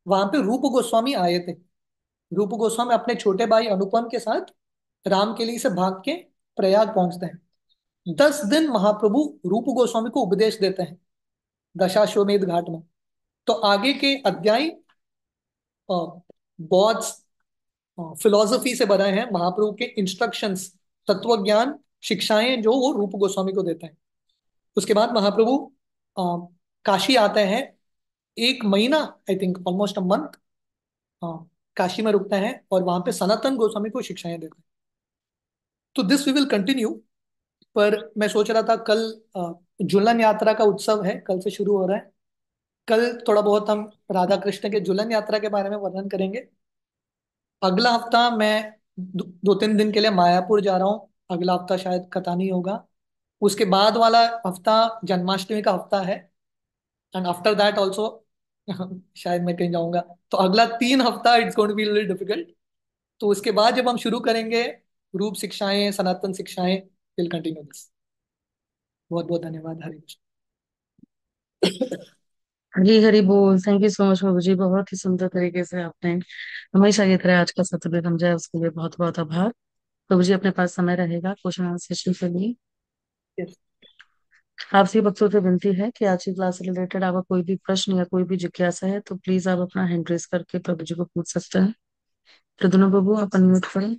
वहां पे रूप गोस्वामी आए थे रूप गोस्वामी अपने छोटे भाई अनुपम के साथ राम के लिए से भाग के प्रयाग पहुंचते हैं दस दिन महाप्रभु रूप गोस्वामी को उपदेश देते हैं दशाश्वमेध घाट में तो आगे के अध्याय बौद्ध फिलोसफी से बने हैं महाप्रभु के इंस्ट्रक्शंस तत्व ज्ञान शिक्षाएं जो वो रूप गोस्वामी को देते हैं उसके बाद महाप्रभु काशी आते हैं एक महीना I think almost a month हाँ काशी में रुकते हैं और वहां पे सनातन गोस्वामी को शिक्षाएं देते हैं तो दिस वी विल कंटिन्यू पर मैं सोच रहा था कल जुलन यात्रा का उत्सव है कल से शुरू हो रहा है कल थोड़ा बहुत हम राधा कृष्ण के जुलन यात्रा के बारे में वर्णन करेंगे अगला हफ्ता मैं दो तीन दिन के लिए मायापुर जा रहा हूँ अगला हफ्ता शायद कथा नहीं होगा उसके बाद वाला हफ्ता जन्माष्टमी का हफ्ता है एंड आफ्टर दैट ऑल्सो शायद मैं कहीं जाऊंगा तो अगला तीन हफ्ता it's going to be little difficult तो उसके बाद जब हम शुरू करेंगे रूप शिक्षाएं सनातन शिक्षाएं विल कंटिन्यू दिस बहुत बहुत धन्यवाद हरि हरी हरी बोल थैंक यू सो मच बाबू जी बहुत ही सुंदर तरीके से आपने हमेशा की तरह आज का सत्र भी समझा उसके लिए बहुत बहुत आभार बाबू जी अपने पास समय रहेगा क्वेश्चन आंसर सेशन के लिए yes. आपसे सभी बच्चों से विनती है कि आज की क्लास से रिलेटेड आपका कोई भी प्रश्न या कोई भी जिज्ञासा है तो प्लीज आप अपना हैंड रेस करके प्रभु जी को पूछ सकते हैं तो दोनों प्रभु आप अनम्यूट करें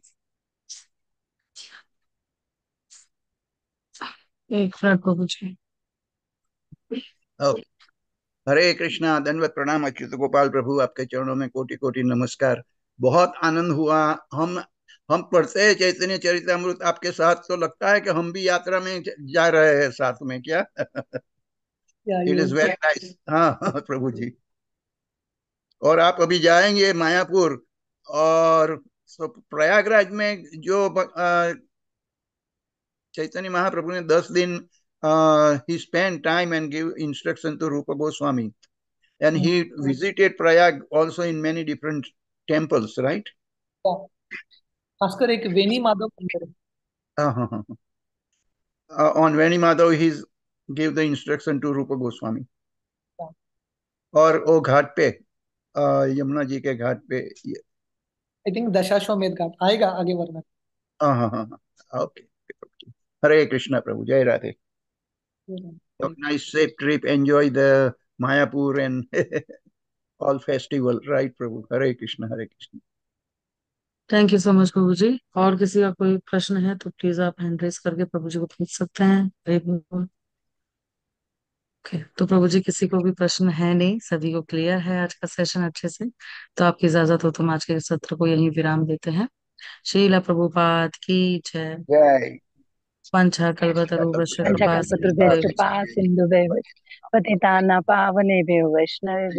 एक मिनट प्रभु जी oh. हरे कृष्णा धनवत प्रणाम अच्युत गोपाल प्रभु आपके चरणों में कोटि कोटि नमस्कार बहुत आनंद हुआ हम हम पढ़ते हैं चैतन्य चरित अमृत आपके साथ तो लगता है कि हम भी यात्रा में जा रहे हैं साथ में क्या इट इज वेरी नाइस हाँ प्रभु जी और आप अभी जाएंगे मायापुर और प्रयागराज में जो चैतन्य महाप्रभु ने दस दिन ही spend time and give instruction to Rup Goswami and he mm-hmm. visited Prayag also in many different temples, right? Bhaskar, ek Veni Madhav uh, uh, on Veni Madhav, he gave the instruction to Rupa Goswami. Yeah. और वो घाट पे यमुना जी के घाट पे I think Dashashwamedh घाट आएगा आगे वर्णन हाँ हाँ हाँ ओके हरे कृष्णा प्रभु जय Radhe Have a nice safe trip. Enjoy the Mayapur and all festival, right, Prabhu? Hare Krishna, Hare Krishna. Thank you so much प्रभु जी और किसी का कोई प्रश्न है तो प्लीज आप हैंड रेस करके प्रभु जी को पूछ सकते हैं ओके तो प्रभु जी किसी को भी प्रश्न है नहीं सभी को क्लियर है आज का सेशन अच्छे से तो आपकी इजाजत हो तो हम आज के सत्र को यहीं विराम देते हैं शीला प्रभुपाद की जय पावने वैष्णव